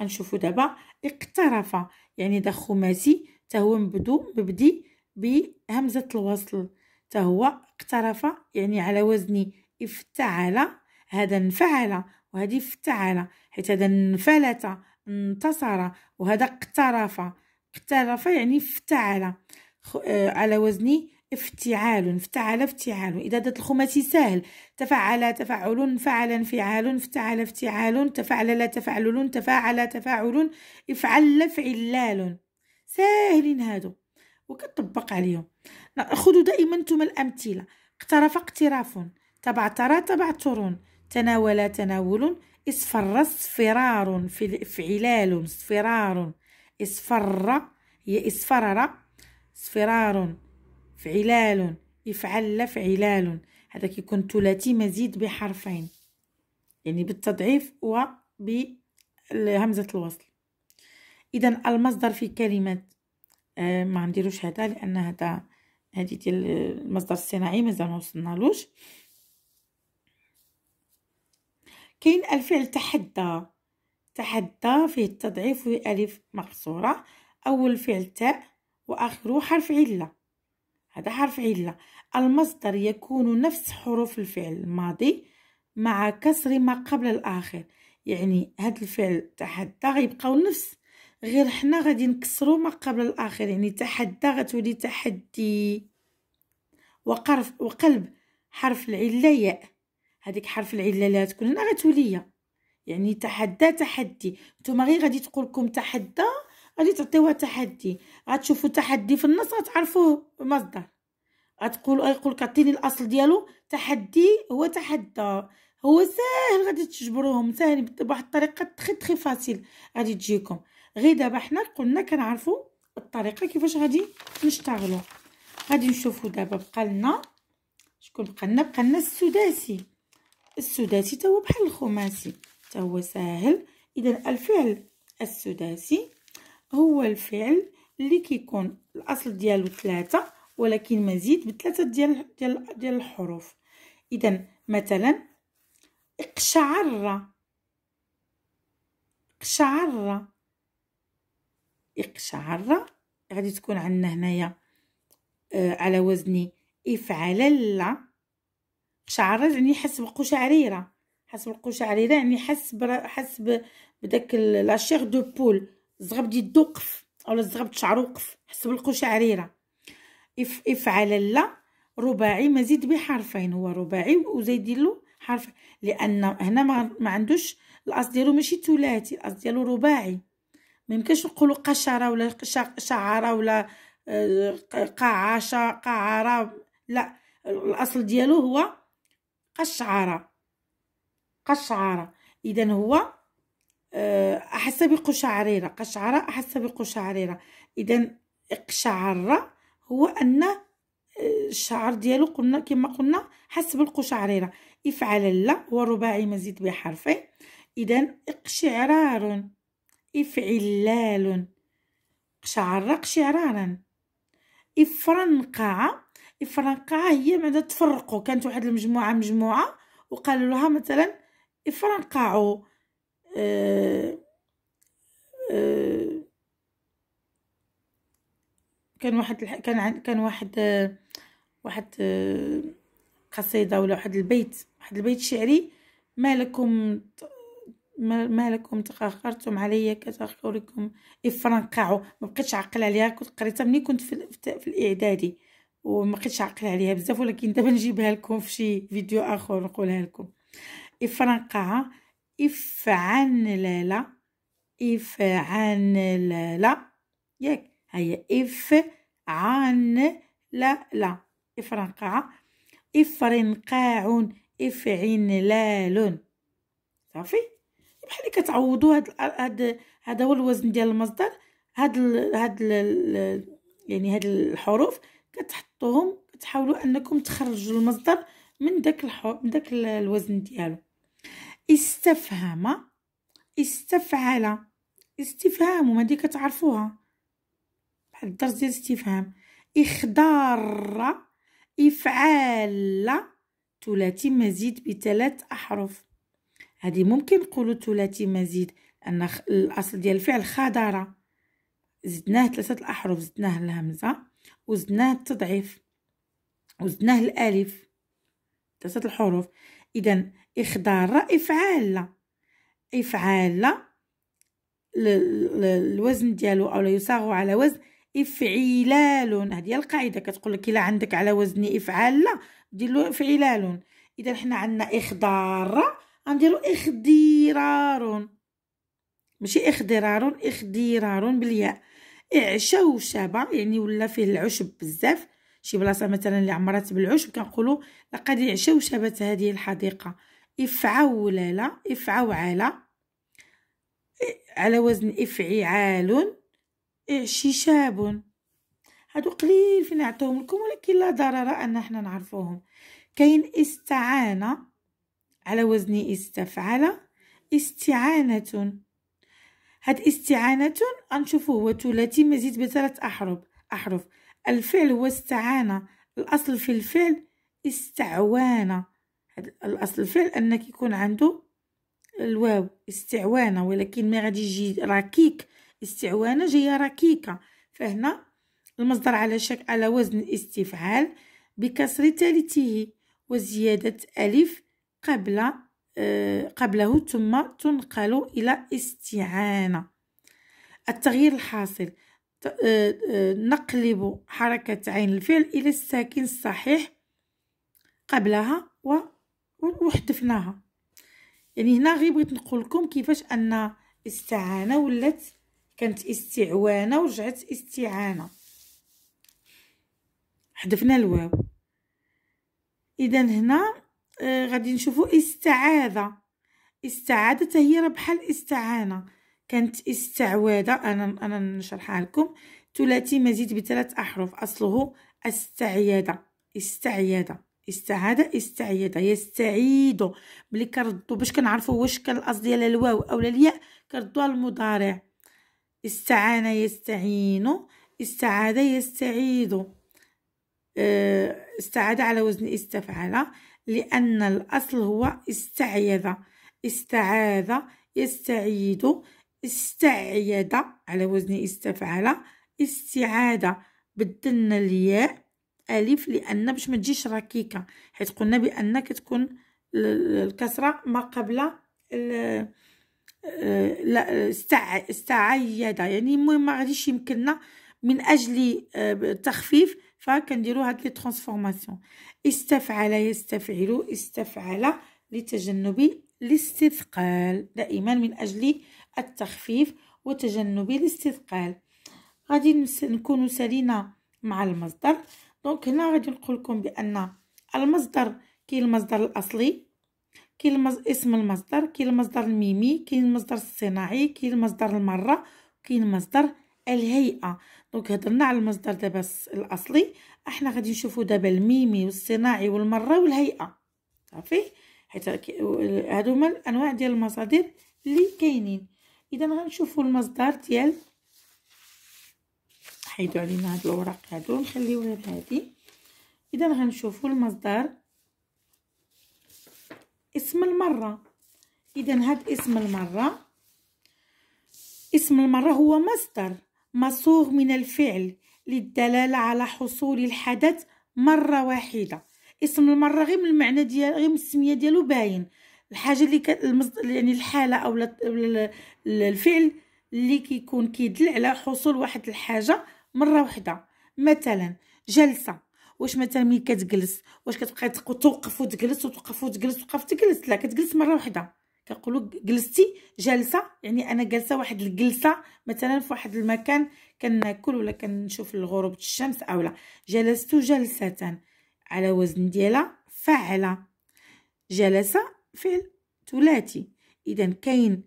غنشوفو دابا اقترف يعني دا خماسي تهو مبدو مبدي بهمزة الوصل تهو اقترف يعني على وزن افتعل هذا انفعل وهذه افتعل حيت هذا انفلت انتصر وهذا اقترف اقترف يعني افتعل آه، على وزن افتعال افتعل افتعال اذا وإدادة الخماسي سهل تفعل تفعل انفعل انفعال افتعل افتعال لا تفعل تفاعل تفاعل افعل فعلال ساهلين هادو وكتطبق عليهم ناخذ دائما انتم الأمثلة اقترف اقتراف تبعثر تبعترون تناول تناول اصفر اصفرار فعلال اصفرار اصفر هي اصفرر اصفرار فعلال يفعل فعلال هذا كيكون ثلاثي مزيد بحرفين يعني بالتضعيف وبهمزة الوصل إذا المصدر في كلمة آه ما نديروش هذا لأن هذا هذه ديال المصدر الصناعي مازال ما وصلنالوش كاين الفعل تحدى تحدى فيه التضعيف الف مقصوره اول فعل تاء واخره حرف عله هذا حرف عله المصدر يكون نفس حروف الفعل الماضي مع كسر ما قبل الاخر يعني هاد الفعل تحدى غيبقاو نفس غير حنا غادي نكسرو ما قبل الاخر يعني تحدى غتولي تحدي وقرف وقلب حرف العله ياء هذيك حرف العلالات كل غتولي هي يعني تحدى تحدي نتوما غير غادي تقول لكم تحدى غادي تعطيوها تحدي غتشوفوا تحدي في النص غتعرفوه مصدر غتقول غيقول لك عطيني الاصل ديالو تحدي هو تحدى هو ساهل غادي تجبروهم ساهل بواحد الطريقه تخي تخي فاسيل غادي تجيكم غير دابا حنا قلنا كنعرفوا الطريقه كيفاش غادي نشتغلوا غادي نشوفوا دابا بقى لنا شكون بقى لنا بقى لنا السداسي السداسي هو بحال الخماسي هو ساهل اذا الفعل السداسي هو الفعل اللي كيكون الاصل ديالو ثلاثة ولكن مزيد بثلاثة ديال ديال ديال الحروف اذا مثلا اقشعر اقشعر اقشعر غادي تكون عندنا هنايا آه، على على وزن لا قشعرات يعني حس بالقشعريره حس بالقشعريره يعني حس حس بداك لاشيغ دو بول زغب دي الدوقف اولا زغب شعر وقف حس بالقشعريره اف افعل لا رباعي مزيد بحرفين هو رباعي وزيد له حرف لان هنا ما, ما عندوش الاصل ديالو ماشي ثلاثي الاصل ديالو رباعي ما يمكنش نقولوا قشره ولا شعره ولا آه، قعاشه قعره لا الاصل ديالو هو قشعرة قشعرة إذا هو آه، أحس بقشعريرة قشعرة أحس بقشعريرة إذا اقشعر هو أن آه، الشعر ديالو قلنا كما قلنا حس بالقشعريرة افعل لا ورباعي مزيد بحرفين إذا اقشعرار افعلال قشعر قشعرارا افرنقع افرنقا هي بعدا تفرقوا كانت واحد المجموعه مجموعه وقالوا لها مثلا افرنقعوا آه، آه، كان واحد كان كان واحد آه، واحد قصيده ولا واحد البيت واحد البيت شعري ما لكم ما لكم تأخرتم عليا كتأخركم إفرنقعوا ما بقيتش عقل عليها كنت قريتها ملي كنت في, في الإعدادي وما بقيتش عاقل عليها بزاف ولكن دابا نجيبها لكم في شي فيديو اخر نقولها لكم افرنقع افعن لالا افعن لالا ياك هيا اف عن لا لا افرنقع افرنقاع لال صافي بحال اللي كتعوضوا هاد هاد هذا هو الوزن ديال المصدر هاد ال هاد ال يعني هاد الحروف كتحطوهم كتحاولوا انكم تخرجوا المصدر من داك الحو... من داك الوزن ديالو استفهم استفعل استفهام هادي كتعرفوها بحال الدرس ديال الاستفهام اخضار افعال ثلاثي مزيد بثلاث احرف هذه ممكن نقولوا ثلاثي مزيد لان الاصل ديال الفعل خضر زدناه ثلاثه الاحرف زدناه الهمزه وزدناه التضعيف وزدناه الالف ثلاثه الحروف اذا اخضار افعال افعال الوزن ديالو او يصاغ على وزن افعلال هذه القاعده كتقول لك الا عندك على وزن افعال دير له افعلال اذا حنا عندنا اخضار غنديروا اخديرار ماشي اخضرار اخديرار بالياء إيه، عشا وشابه يعني ولا فيه العشب بزاف شي بلاصه مثلا اللي عمرات بالعشب كنقولوا لقد عشا وشابت هذه الحديقه افعى ولاله افعى وعالى إيه، على وزن افعيعال اعششاب إيه، هادو قليل فين نعطيهم لكم ولكن لا ضرر ان حنا نعرفوهم كاين استعانه على وزن استفعل استعانه هاد استعانة غنشوفو هو ثلاثي مزيد بثلاث أحرف أحرف الفعل هو استعانة الأصل في الفعل استعوانة الأصل الفعل أنك يكون عنده الواو استعوانة ولكن ما غادي يجي ركيك استعوانة جاية ركيكة فهنا المصدر على شك على وزن استفعال بكسر ثالثه وزيادة ألف قبل آه، قبله ثم تنقل إلى استعانة التغيير الحاصل آه، آه، نقلب حركة عين الفعل إلى الساكن الصحيح قبلها وحذفناها يعني هنا غير بغيت نقول لكم كيفاش أن استعانة ولات كانت استعوانة ورجعت استعانة حذفنا الواو إذا هنا آه غادي نشوفوا استعاذة استعادة هي راه بحال استعانة كانت استعواذة انا انا نشرحها لكم ثلاثي مزيد بثلاث احرف اصله استعيادة استعيادة استعاده استعيادة يستعيد ملي كنردو باش كنعرفوا واش كان الاصل ديال الواو اولا الياء كنردوها المضارع استعان يستعين استعادة يستعيد آه، استعادة على وزن استفعل لأن الأصل هو استعيذ استعاذ يستعيد استعيد على وزن استفعل استعادة بدلنا الياء ألف لأن باش ما تجيش ركيكة حيت قلنا بأن كتكون الكسرة ما قبل آه، لا استعيد يعني المهم ما غاديش يمكننا من أجل آه، تخفيف فكنديرو هاد لي ترانسفورماسيون استفعل يستفعل استفعل لتجنب الاستثقال دائما من اجل التخفيف وتجنب الاستثقال غادي نكونوا سالينا مع المصدر دونك هنا غادي نقول لكم بان المصدر كاين المصدر الاصلي كاين المز... اسم المصدر كاين المصدر الميمي كاين المصدر الصناعي كاين المصدر المره كاين مصدر الهيئه دونك هضرنا على المصدر دابا الاصلي احنا غادي نشوفو دابا الميمي والصناعي والمره والهيئه صافي حيت هادو هما الانواع ديال المصادر اللي كاينين اذا غنشوفو المصدر ديال حيدو علينا هاد الاوراق هادو نخليو غير هادي اذا غنشوفو المصدر اسم المره اذا هاد اسم المره اسم المره هو مصدر مصوغ من الفعل للدلالة على حصول الحدث مرة واحدة اسم المرة غير من المعنى ديال غير من السمية ديالو باين الحاجة اللي ك... المصد... يعني الحالة أو الفعل اللي كيكون كيدل على حصول واحد الحاجة مرة واحدة مثلا جلسة واش مثلا ملي كتجلس واش كتبقى توقف وتجلس وتوقف وتجلس وتوقف تجلس لا كتجلس مرة واحدة كنقولوا جلستي جالسه يعني انا جالسه واحد الجلسه مثلا في واحد المكان كناكل ولا كنشوف الغروب الشمس اولا جلست جلسه على وزن ديالها فعل جلس فعل ثلاثي اذا كاين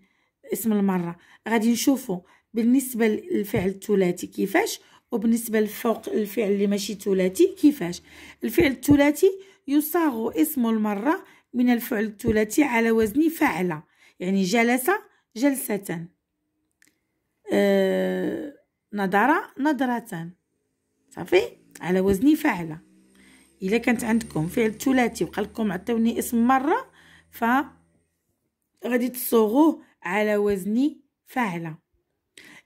اسم المره غادي نشوفه بالنسبه للفعل الثلاثي كيفاش وبالنسبه للفوق الفعل اللي ماشي ثلاثي كيفاش الفعل الثلاثي يصاغ اسم المره من الفعل الثلاثي على وزن فعل يعني جلس جلسة آه نظر نظرة صافي على وزن فعل الا كانت عندكم فعل ثلاثي وقال لكم عطيوني اسم مره ف غادي تصوغوه على وزن فعل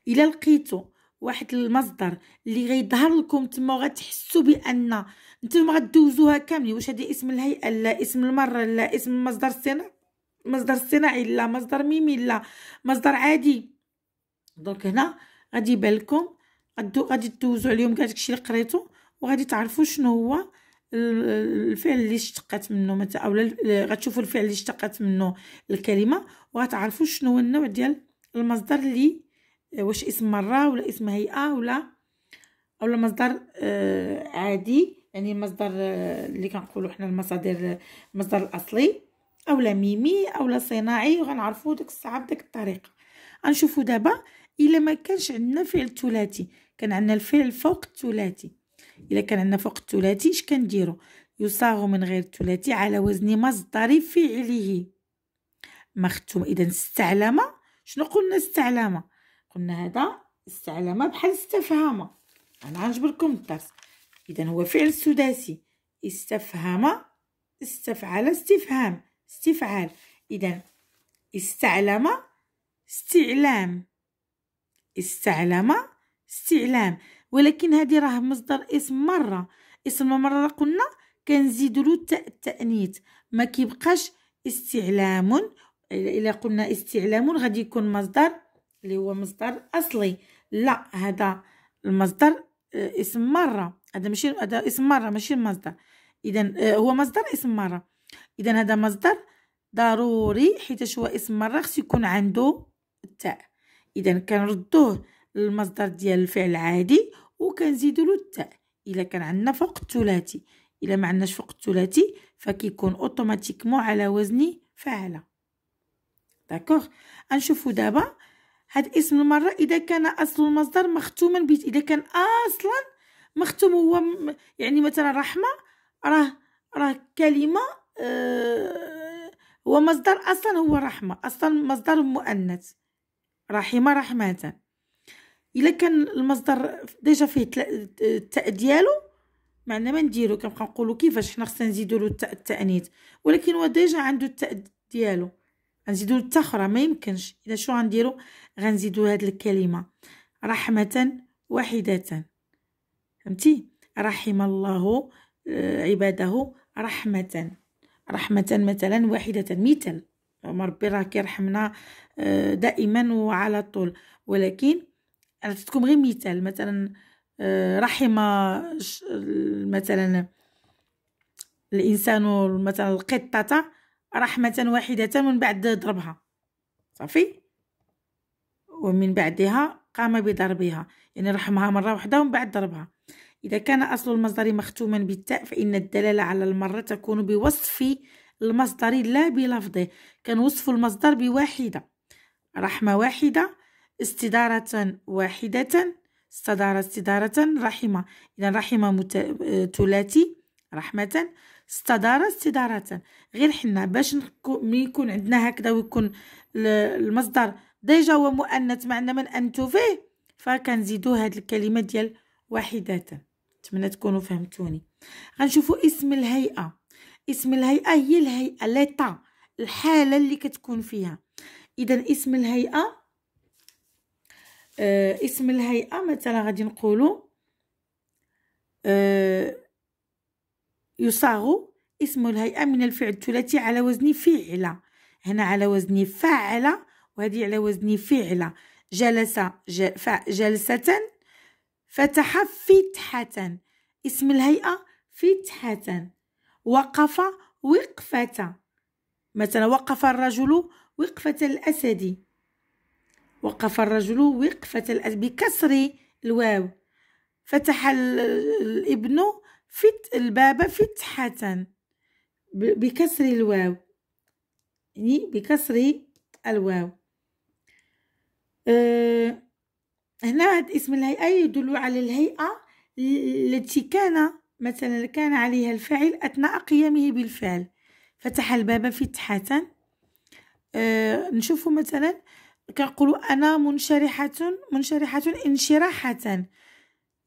الا لقيتو واحد المصدر اللي غيظهر لكم تما وغتحسوا بان نتوما غدوزوها كاملين واش هذا اسم الهيئه لا اسم المره لا اسم مصدر الصناعي مصدر الصناعي لا مصدر ميمي لا مصدر عادي دونك هنا غادي يبان لكم غادي تدوزوا عليهم كاع داكشي اللي قريتو وغادي تعرفوا شنو هو الفعل اللي اشتقت منه مثلا اولا غتشوفوا الفعل اللي اشتقت منه الكلمه وغتعرفوا شنو هو النوع ديال المصدر اللي إيه، واش اسم مرة ولا اسم هيئة ولا أولا مصدر آه، عادي يعني مصدر آه، اللي كنقولوا حنا المصادر المصدر آه، الأصلي أولا ميمي أولا صناعي وغنعرفوا ديك الساعة بداك الطريقة غنشوفوا دابا إلا ما كانش عندنا فعل ثلاثي كان عندنا الفعل فوق الثلاثي إلا كان عندنا فوق الثلاثي اش كنديروا يصاغ من غير الثلاثي على وزن مصدر فعله مختوم اذا استعلم شنو قلنا استعلم قلنا هذا استعلم بحال استفهام انا غنجبر لكم الدرس اذا هو فعل سداسي استفهم استفعل استفهام استفعال اذا استعلم استعلام استعلم استعلام ولكن هذه راه مصدر اسم مره اسم مره قلنا كنزيد له التانيث ما كيبقاش استعلام الا قلنا استعلام غادي يكون مصدر اللي هو مصدر اصلي لا هذا المصدر آه، اسم مره هذا ماشي هذا اسم مره ماشي مصدر اذا آه، هو مصدر اسم مره اذا هذا مصدر ضروري حيت هو اسم مره خصو يكون عنده التاء اذا كنردوه للمصدر ديال الفعل العادي وكنزيدوا له التاء الا كان عندنا فوق الثلاثي الا ما عندناش فوق الثلاثي فكيكون اوتوماتيكمون على وزن فعل داكوغ غنشوفوا دابا هاد اسم المرة إذا كان أصل المصدر مختوما بيت إذا كان أصلا مختوم هو يعني مثلا رحمة راه راه كلمة آه، هو مصدر أصلا هو رحمة أصلا مصدر مؤنث رحمة رحمة إلا كان المصدر ديجا فيه التاء ديالو معنا ما نديرو كنبقى نقولو كيفاش حنا خصنا نزيدو له التاء التانيث ولكن هو ديجا عنده التاء ديالو غنزيدو حتى اخرى ما يمكنش اذا شو غنديرو غنزيدو هاد الكلمه رحمه واحده فهمتي رحم الله آه، عباده رحمه رحمه مثلا واحده مثال ربي راه كيرحمنا آه، دائما وعلى طول ولكن عطيتكم غير مثال مثلا آه، رحم مثلا الانسان مثلا القطه رحمة واحدة من بعد ضربها صافي ومن بعدها قام بضربها يعني رحمها مرة واحدة ومن بعد ضربها إذا كان أصل المصدر مختوما بالتاء فإن الدلالة على المرة تكون بوصف المصدر لا بلفظه كان وصف المصدر بواحدة رحمة واحدة استدارة واحدة استدار استدارة رحمة إذا رحمة ثلاثي رحمة استدار استدارة غير حنا باش مي يكون عندنا هكذا ويكون المصدر ديجا هو مؤنث معنا من انتو فيه فكنزيدو هاد الكلمه ديال واحدة نتمنى تكونوا فهمتوني غنشوفوا اسم الهيئه اسم الهيئه هي الهيئه ليطا الحاله اللي كتكون فيها اذا اسم الهيئه آه اسم الهيئه مثلا غادي نقولوا آه يصاغ اسم الهيئة من الفعل الثلاثي على وزن فعل هنا على وزن فعل وهذه على وزن فعل جلس جلسة فتح فتحة اسم الهيئة فتحة وقف وقفة مثلا وقف الرجل وقفة الأسد وقف الرجل وقفة الأسد بكسر الواو فتح الابن فت الباب فتحة بكسر الواو يعني بكسر الواو أه هنا هاد اسم الهيئة يدل على الهيئة التي كان مثلا كان عليها الفاعل أثناء قيامه بالفعل فتح الباب فتحة أه نشوف مثلا كنقولوا أنا منشرحة منشرحة انشراحة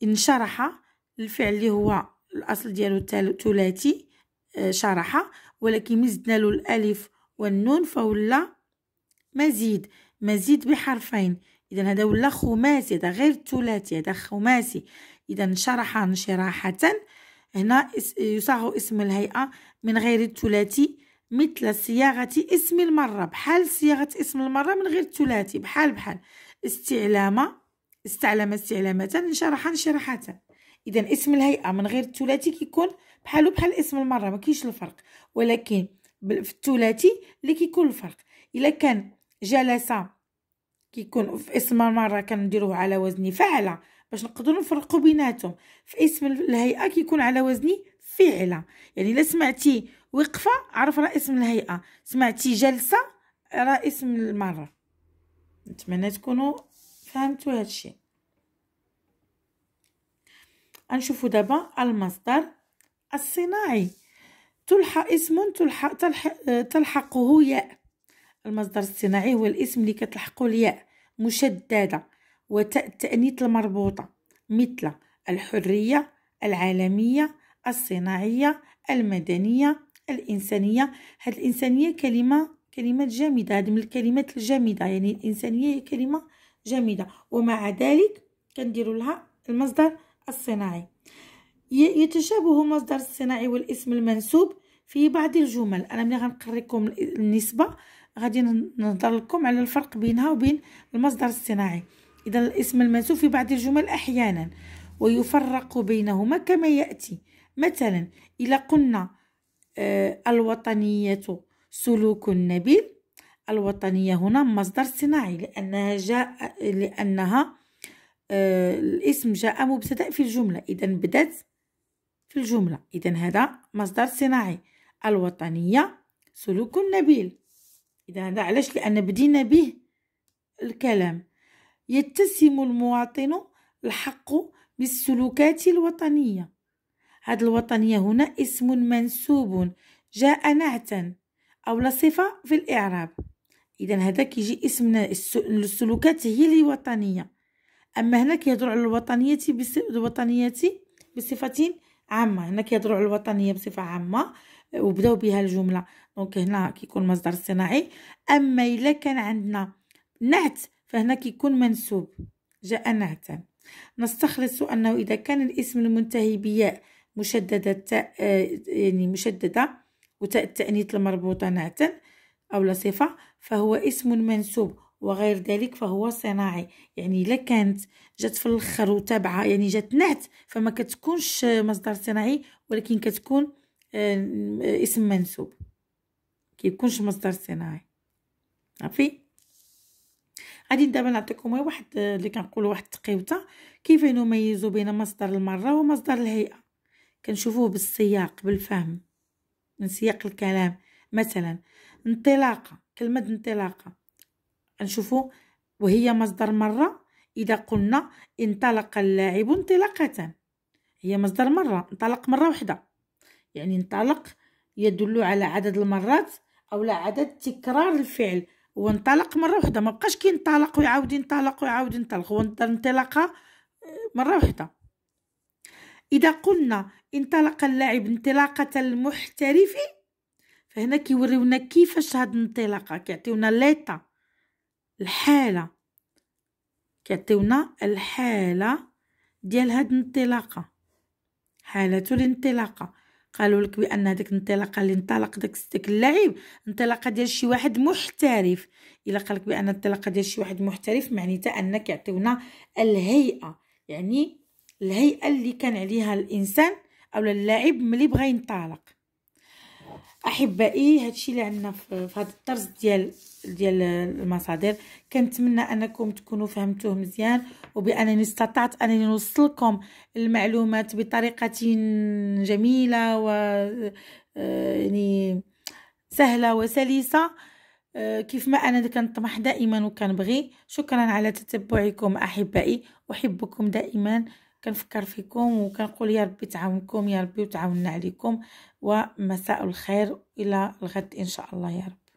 انشرح الفعل اللي هو الاصل ديالو ثلاثي آه، شرح ولكن مزدنا له الالف والنون فولا مزيد مزيد بحرفين اذا هذا ولا خماسي هذا غير ثلاثي هذا خماسي اذا شرح انشراحه هنا يصاغ اسم الهيئه من غير الثلاثي مثل صياغه اسم المره بحال صياغه اسم المره من غير الثلاثي بحال بحال استعلام استعلم استعلامه انشرح انشرحه اذا اسم الهيئه من غير الثلاثي كيكون بحالو بحال اسم المره ما كاينش الفرق ولكن في الثلاثي اللي كيكون الفرق الا كان جلسه كيكون في اسم المره كنديروه على وزن فعل باش نقدروا نفرقوا بيناتهم في اسم الهيئه كيكون على وزن فعل يعني الا سمعتي وقفه عرف راه اسم الهيئه سمعتي جلسه راه اسم المره نتمنى تكونوا فهمتوا هادشي نشوفوا دابا المصدر الصناعي تلحق اسم تلحق تلحق تلحقه ياء المصدر الصناعي هو الاسم اللي كتلحقه الياء مشدده وتاء التانيث المربوطه مثل الحريه العالميه الصناعيه المدنيه الانسانيه هاد الانسانيه كلمه كلمات جامده هاد من الكلمات الجامده يعني الانسانيه هي كلمه جامده ومع ذلك كنديروا لها المصدر الصناعي يتشابه مصدر الصناعي والاسم المنسوب في بعض الجمل انا ملي غنقري لكم النسبه غادي نهضر لكم على الفرق بينها وبين المصدر الصناعي اذا الاسم المنسوب في بعض الجمل احيانا ويفرق بينهما كما ياتي مثلا اذا قلنا آه الوطنيه سلوك نبيل الوطنيه هنا مصدر صناعي لانها جاء لانها آه، الاسم جاء مبتدا في الجمله اذا بدات في الجمله اذا هذا مصدر صناعي الوطنيه سلوك نبيل اذا هذا علاش لان بدينا به الكلام يتسم المواطن الحق بالسلوكات الوطنيه هذه الوطنيه هنا اسم منسوب جاء نعتا او صفه في الاعراب اذا هذا كيجي اسم السلوكات هي الوطنيه اما هنا كيهضروا على الوطنيه الوطنيه بصفه عامه هنا كيهضروا على الوطنيه بصفه عامه وبداو بها الجمله دونك هنا كيكون مصدر صناعي اما الا كان عندنا نعت فهنا كيكون منسوب جاء نعتا نستخلص انه اذا كان الاسم المنتهي بياء مشدده تاء آه، يعني مشدده وتاء التانيث المربوطه نعتا او صفه فهو اسم منسوب وغير ذلك فهو صناعي يعني الا كانت جات في الاخر وتابعه يعني جات نعت فما كتكونش مصدر صناعي ولكن كتكون آه، اسم منسوب كيكونش مصدر صناعي عرفتي غادي دابا نعطيكم واحد آه، اللي كنقولوا واحد التقيوطه كيف نميزوا بين مصدر المره ومصدر الهيئه كنشوفوه بالسياق بالفهم من سياق الكلام مثلا انطلاقه كلمه انطلاقه نشوفوا وهي مصدر مرة إذا قلنا انطلق اللاعب انطلاقة هي مصدر مرة انطلق مرة واحدة يعني انطلق يدل على عدد المرات أو لا عدد تكرار الفعل وانطلق مرة واحدة ما بقاش كينطلق ويعاود ينطلق ويعاود ينطلق هو انطلق مرة واحدة آه، إذا قلنا انطلق اللاعب انطلاقة المحترف فهنا كيوريونا كيفاش هاد الانطلاقة كيعطيونا ليطا الحالة كيعطيونا الحالة ديال هاد الانطلاقة حالة الانطلاقة قالوا لك بان هذيك الانطلاقه اللي انطلق داك داك اللاعب انطلاقه ديال شي واحد محترف الا قالك بان انطلاقه ديال شي واحد محترف معناتها ان كيعطيونا الهيئه يعني الهيئه اللي كان عليها الانسان او اللاعب ملي بغى ينطلق احبائي هادشي اللي عندنا في هذا الطرز ديال ديال المصادر كنتمنى انكم تكونوا فهمتوه مزيان وبانني استطعت انني نوصلكم المعلومات بطريقه جميله و آه، يعني سهله وسلسه آه، كيف ما انا كنطمح دائما وكنبغي شكرا على تتبعكم احبائي احبكم دائما كنفكر فيكم وكنقول يا ربي تعاونكم يا ربي وتعاوننا عليكم ومساء الخير الى الغد ان شاء الله يا رب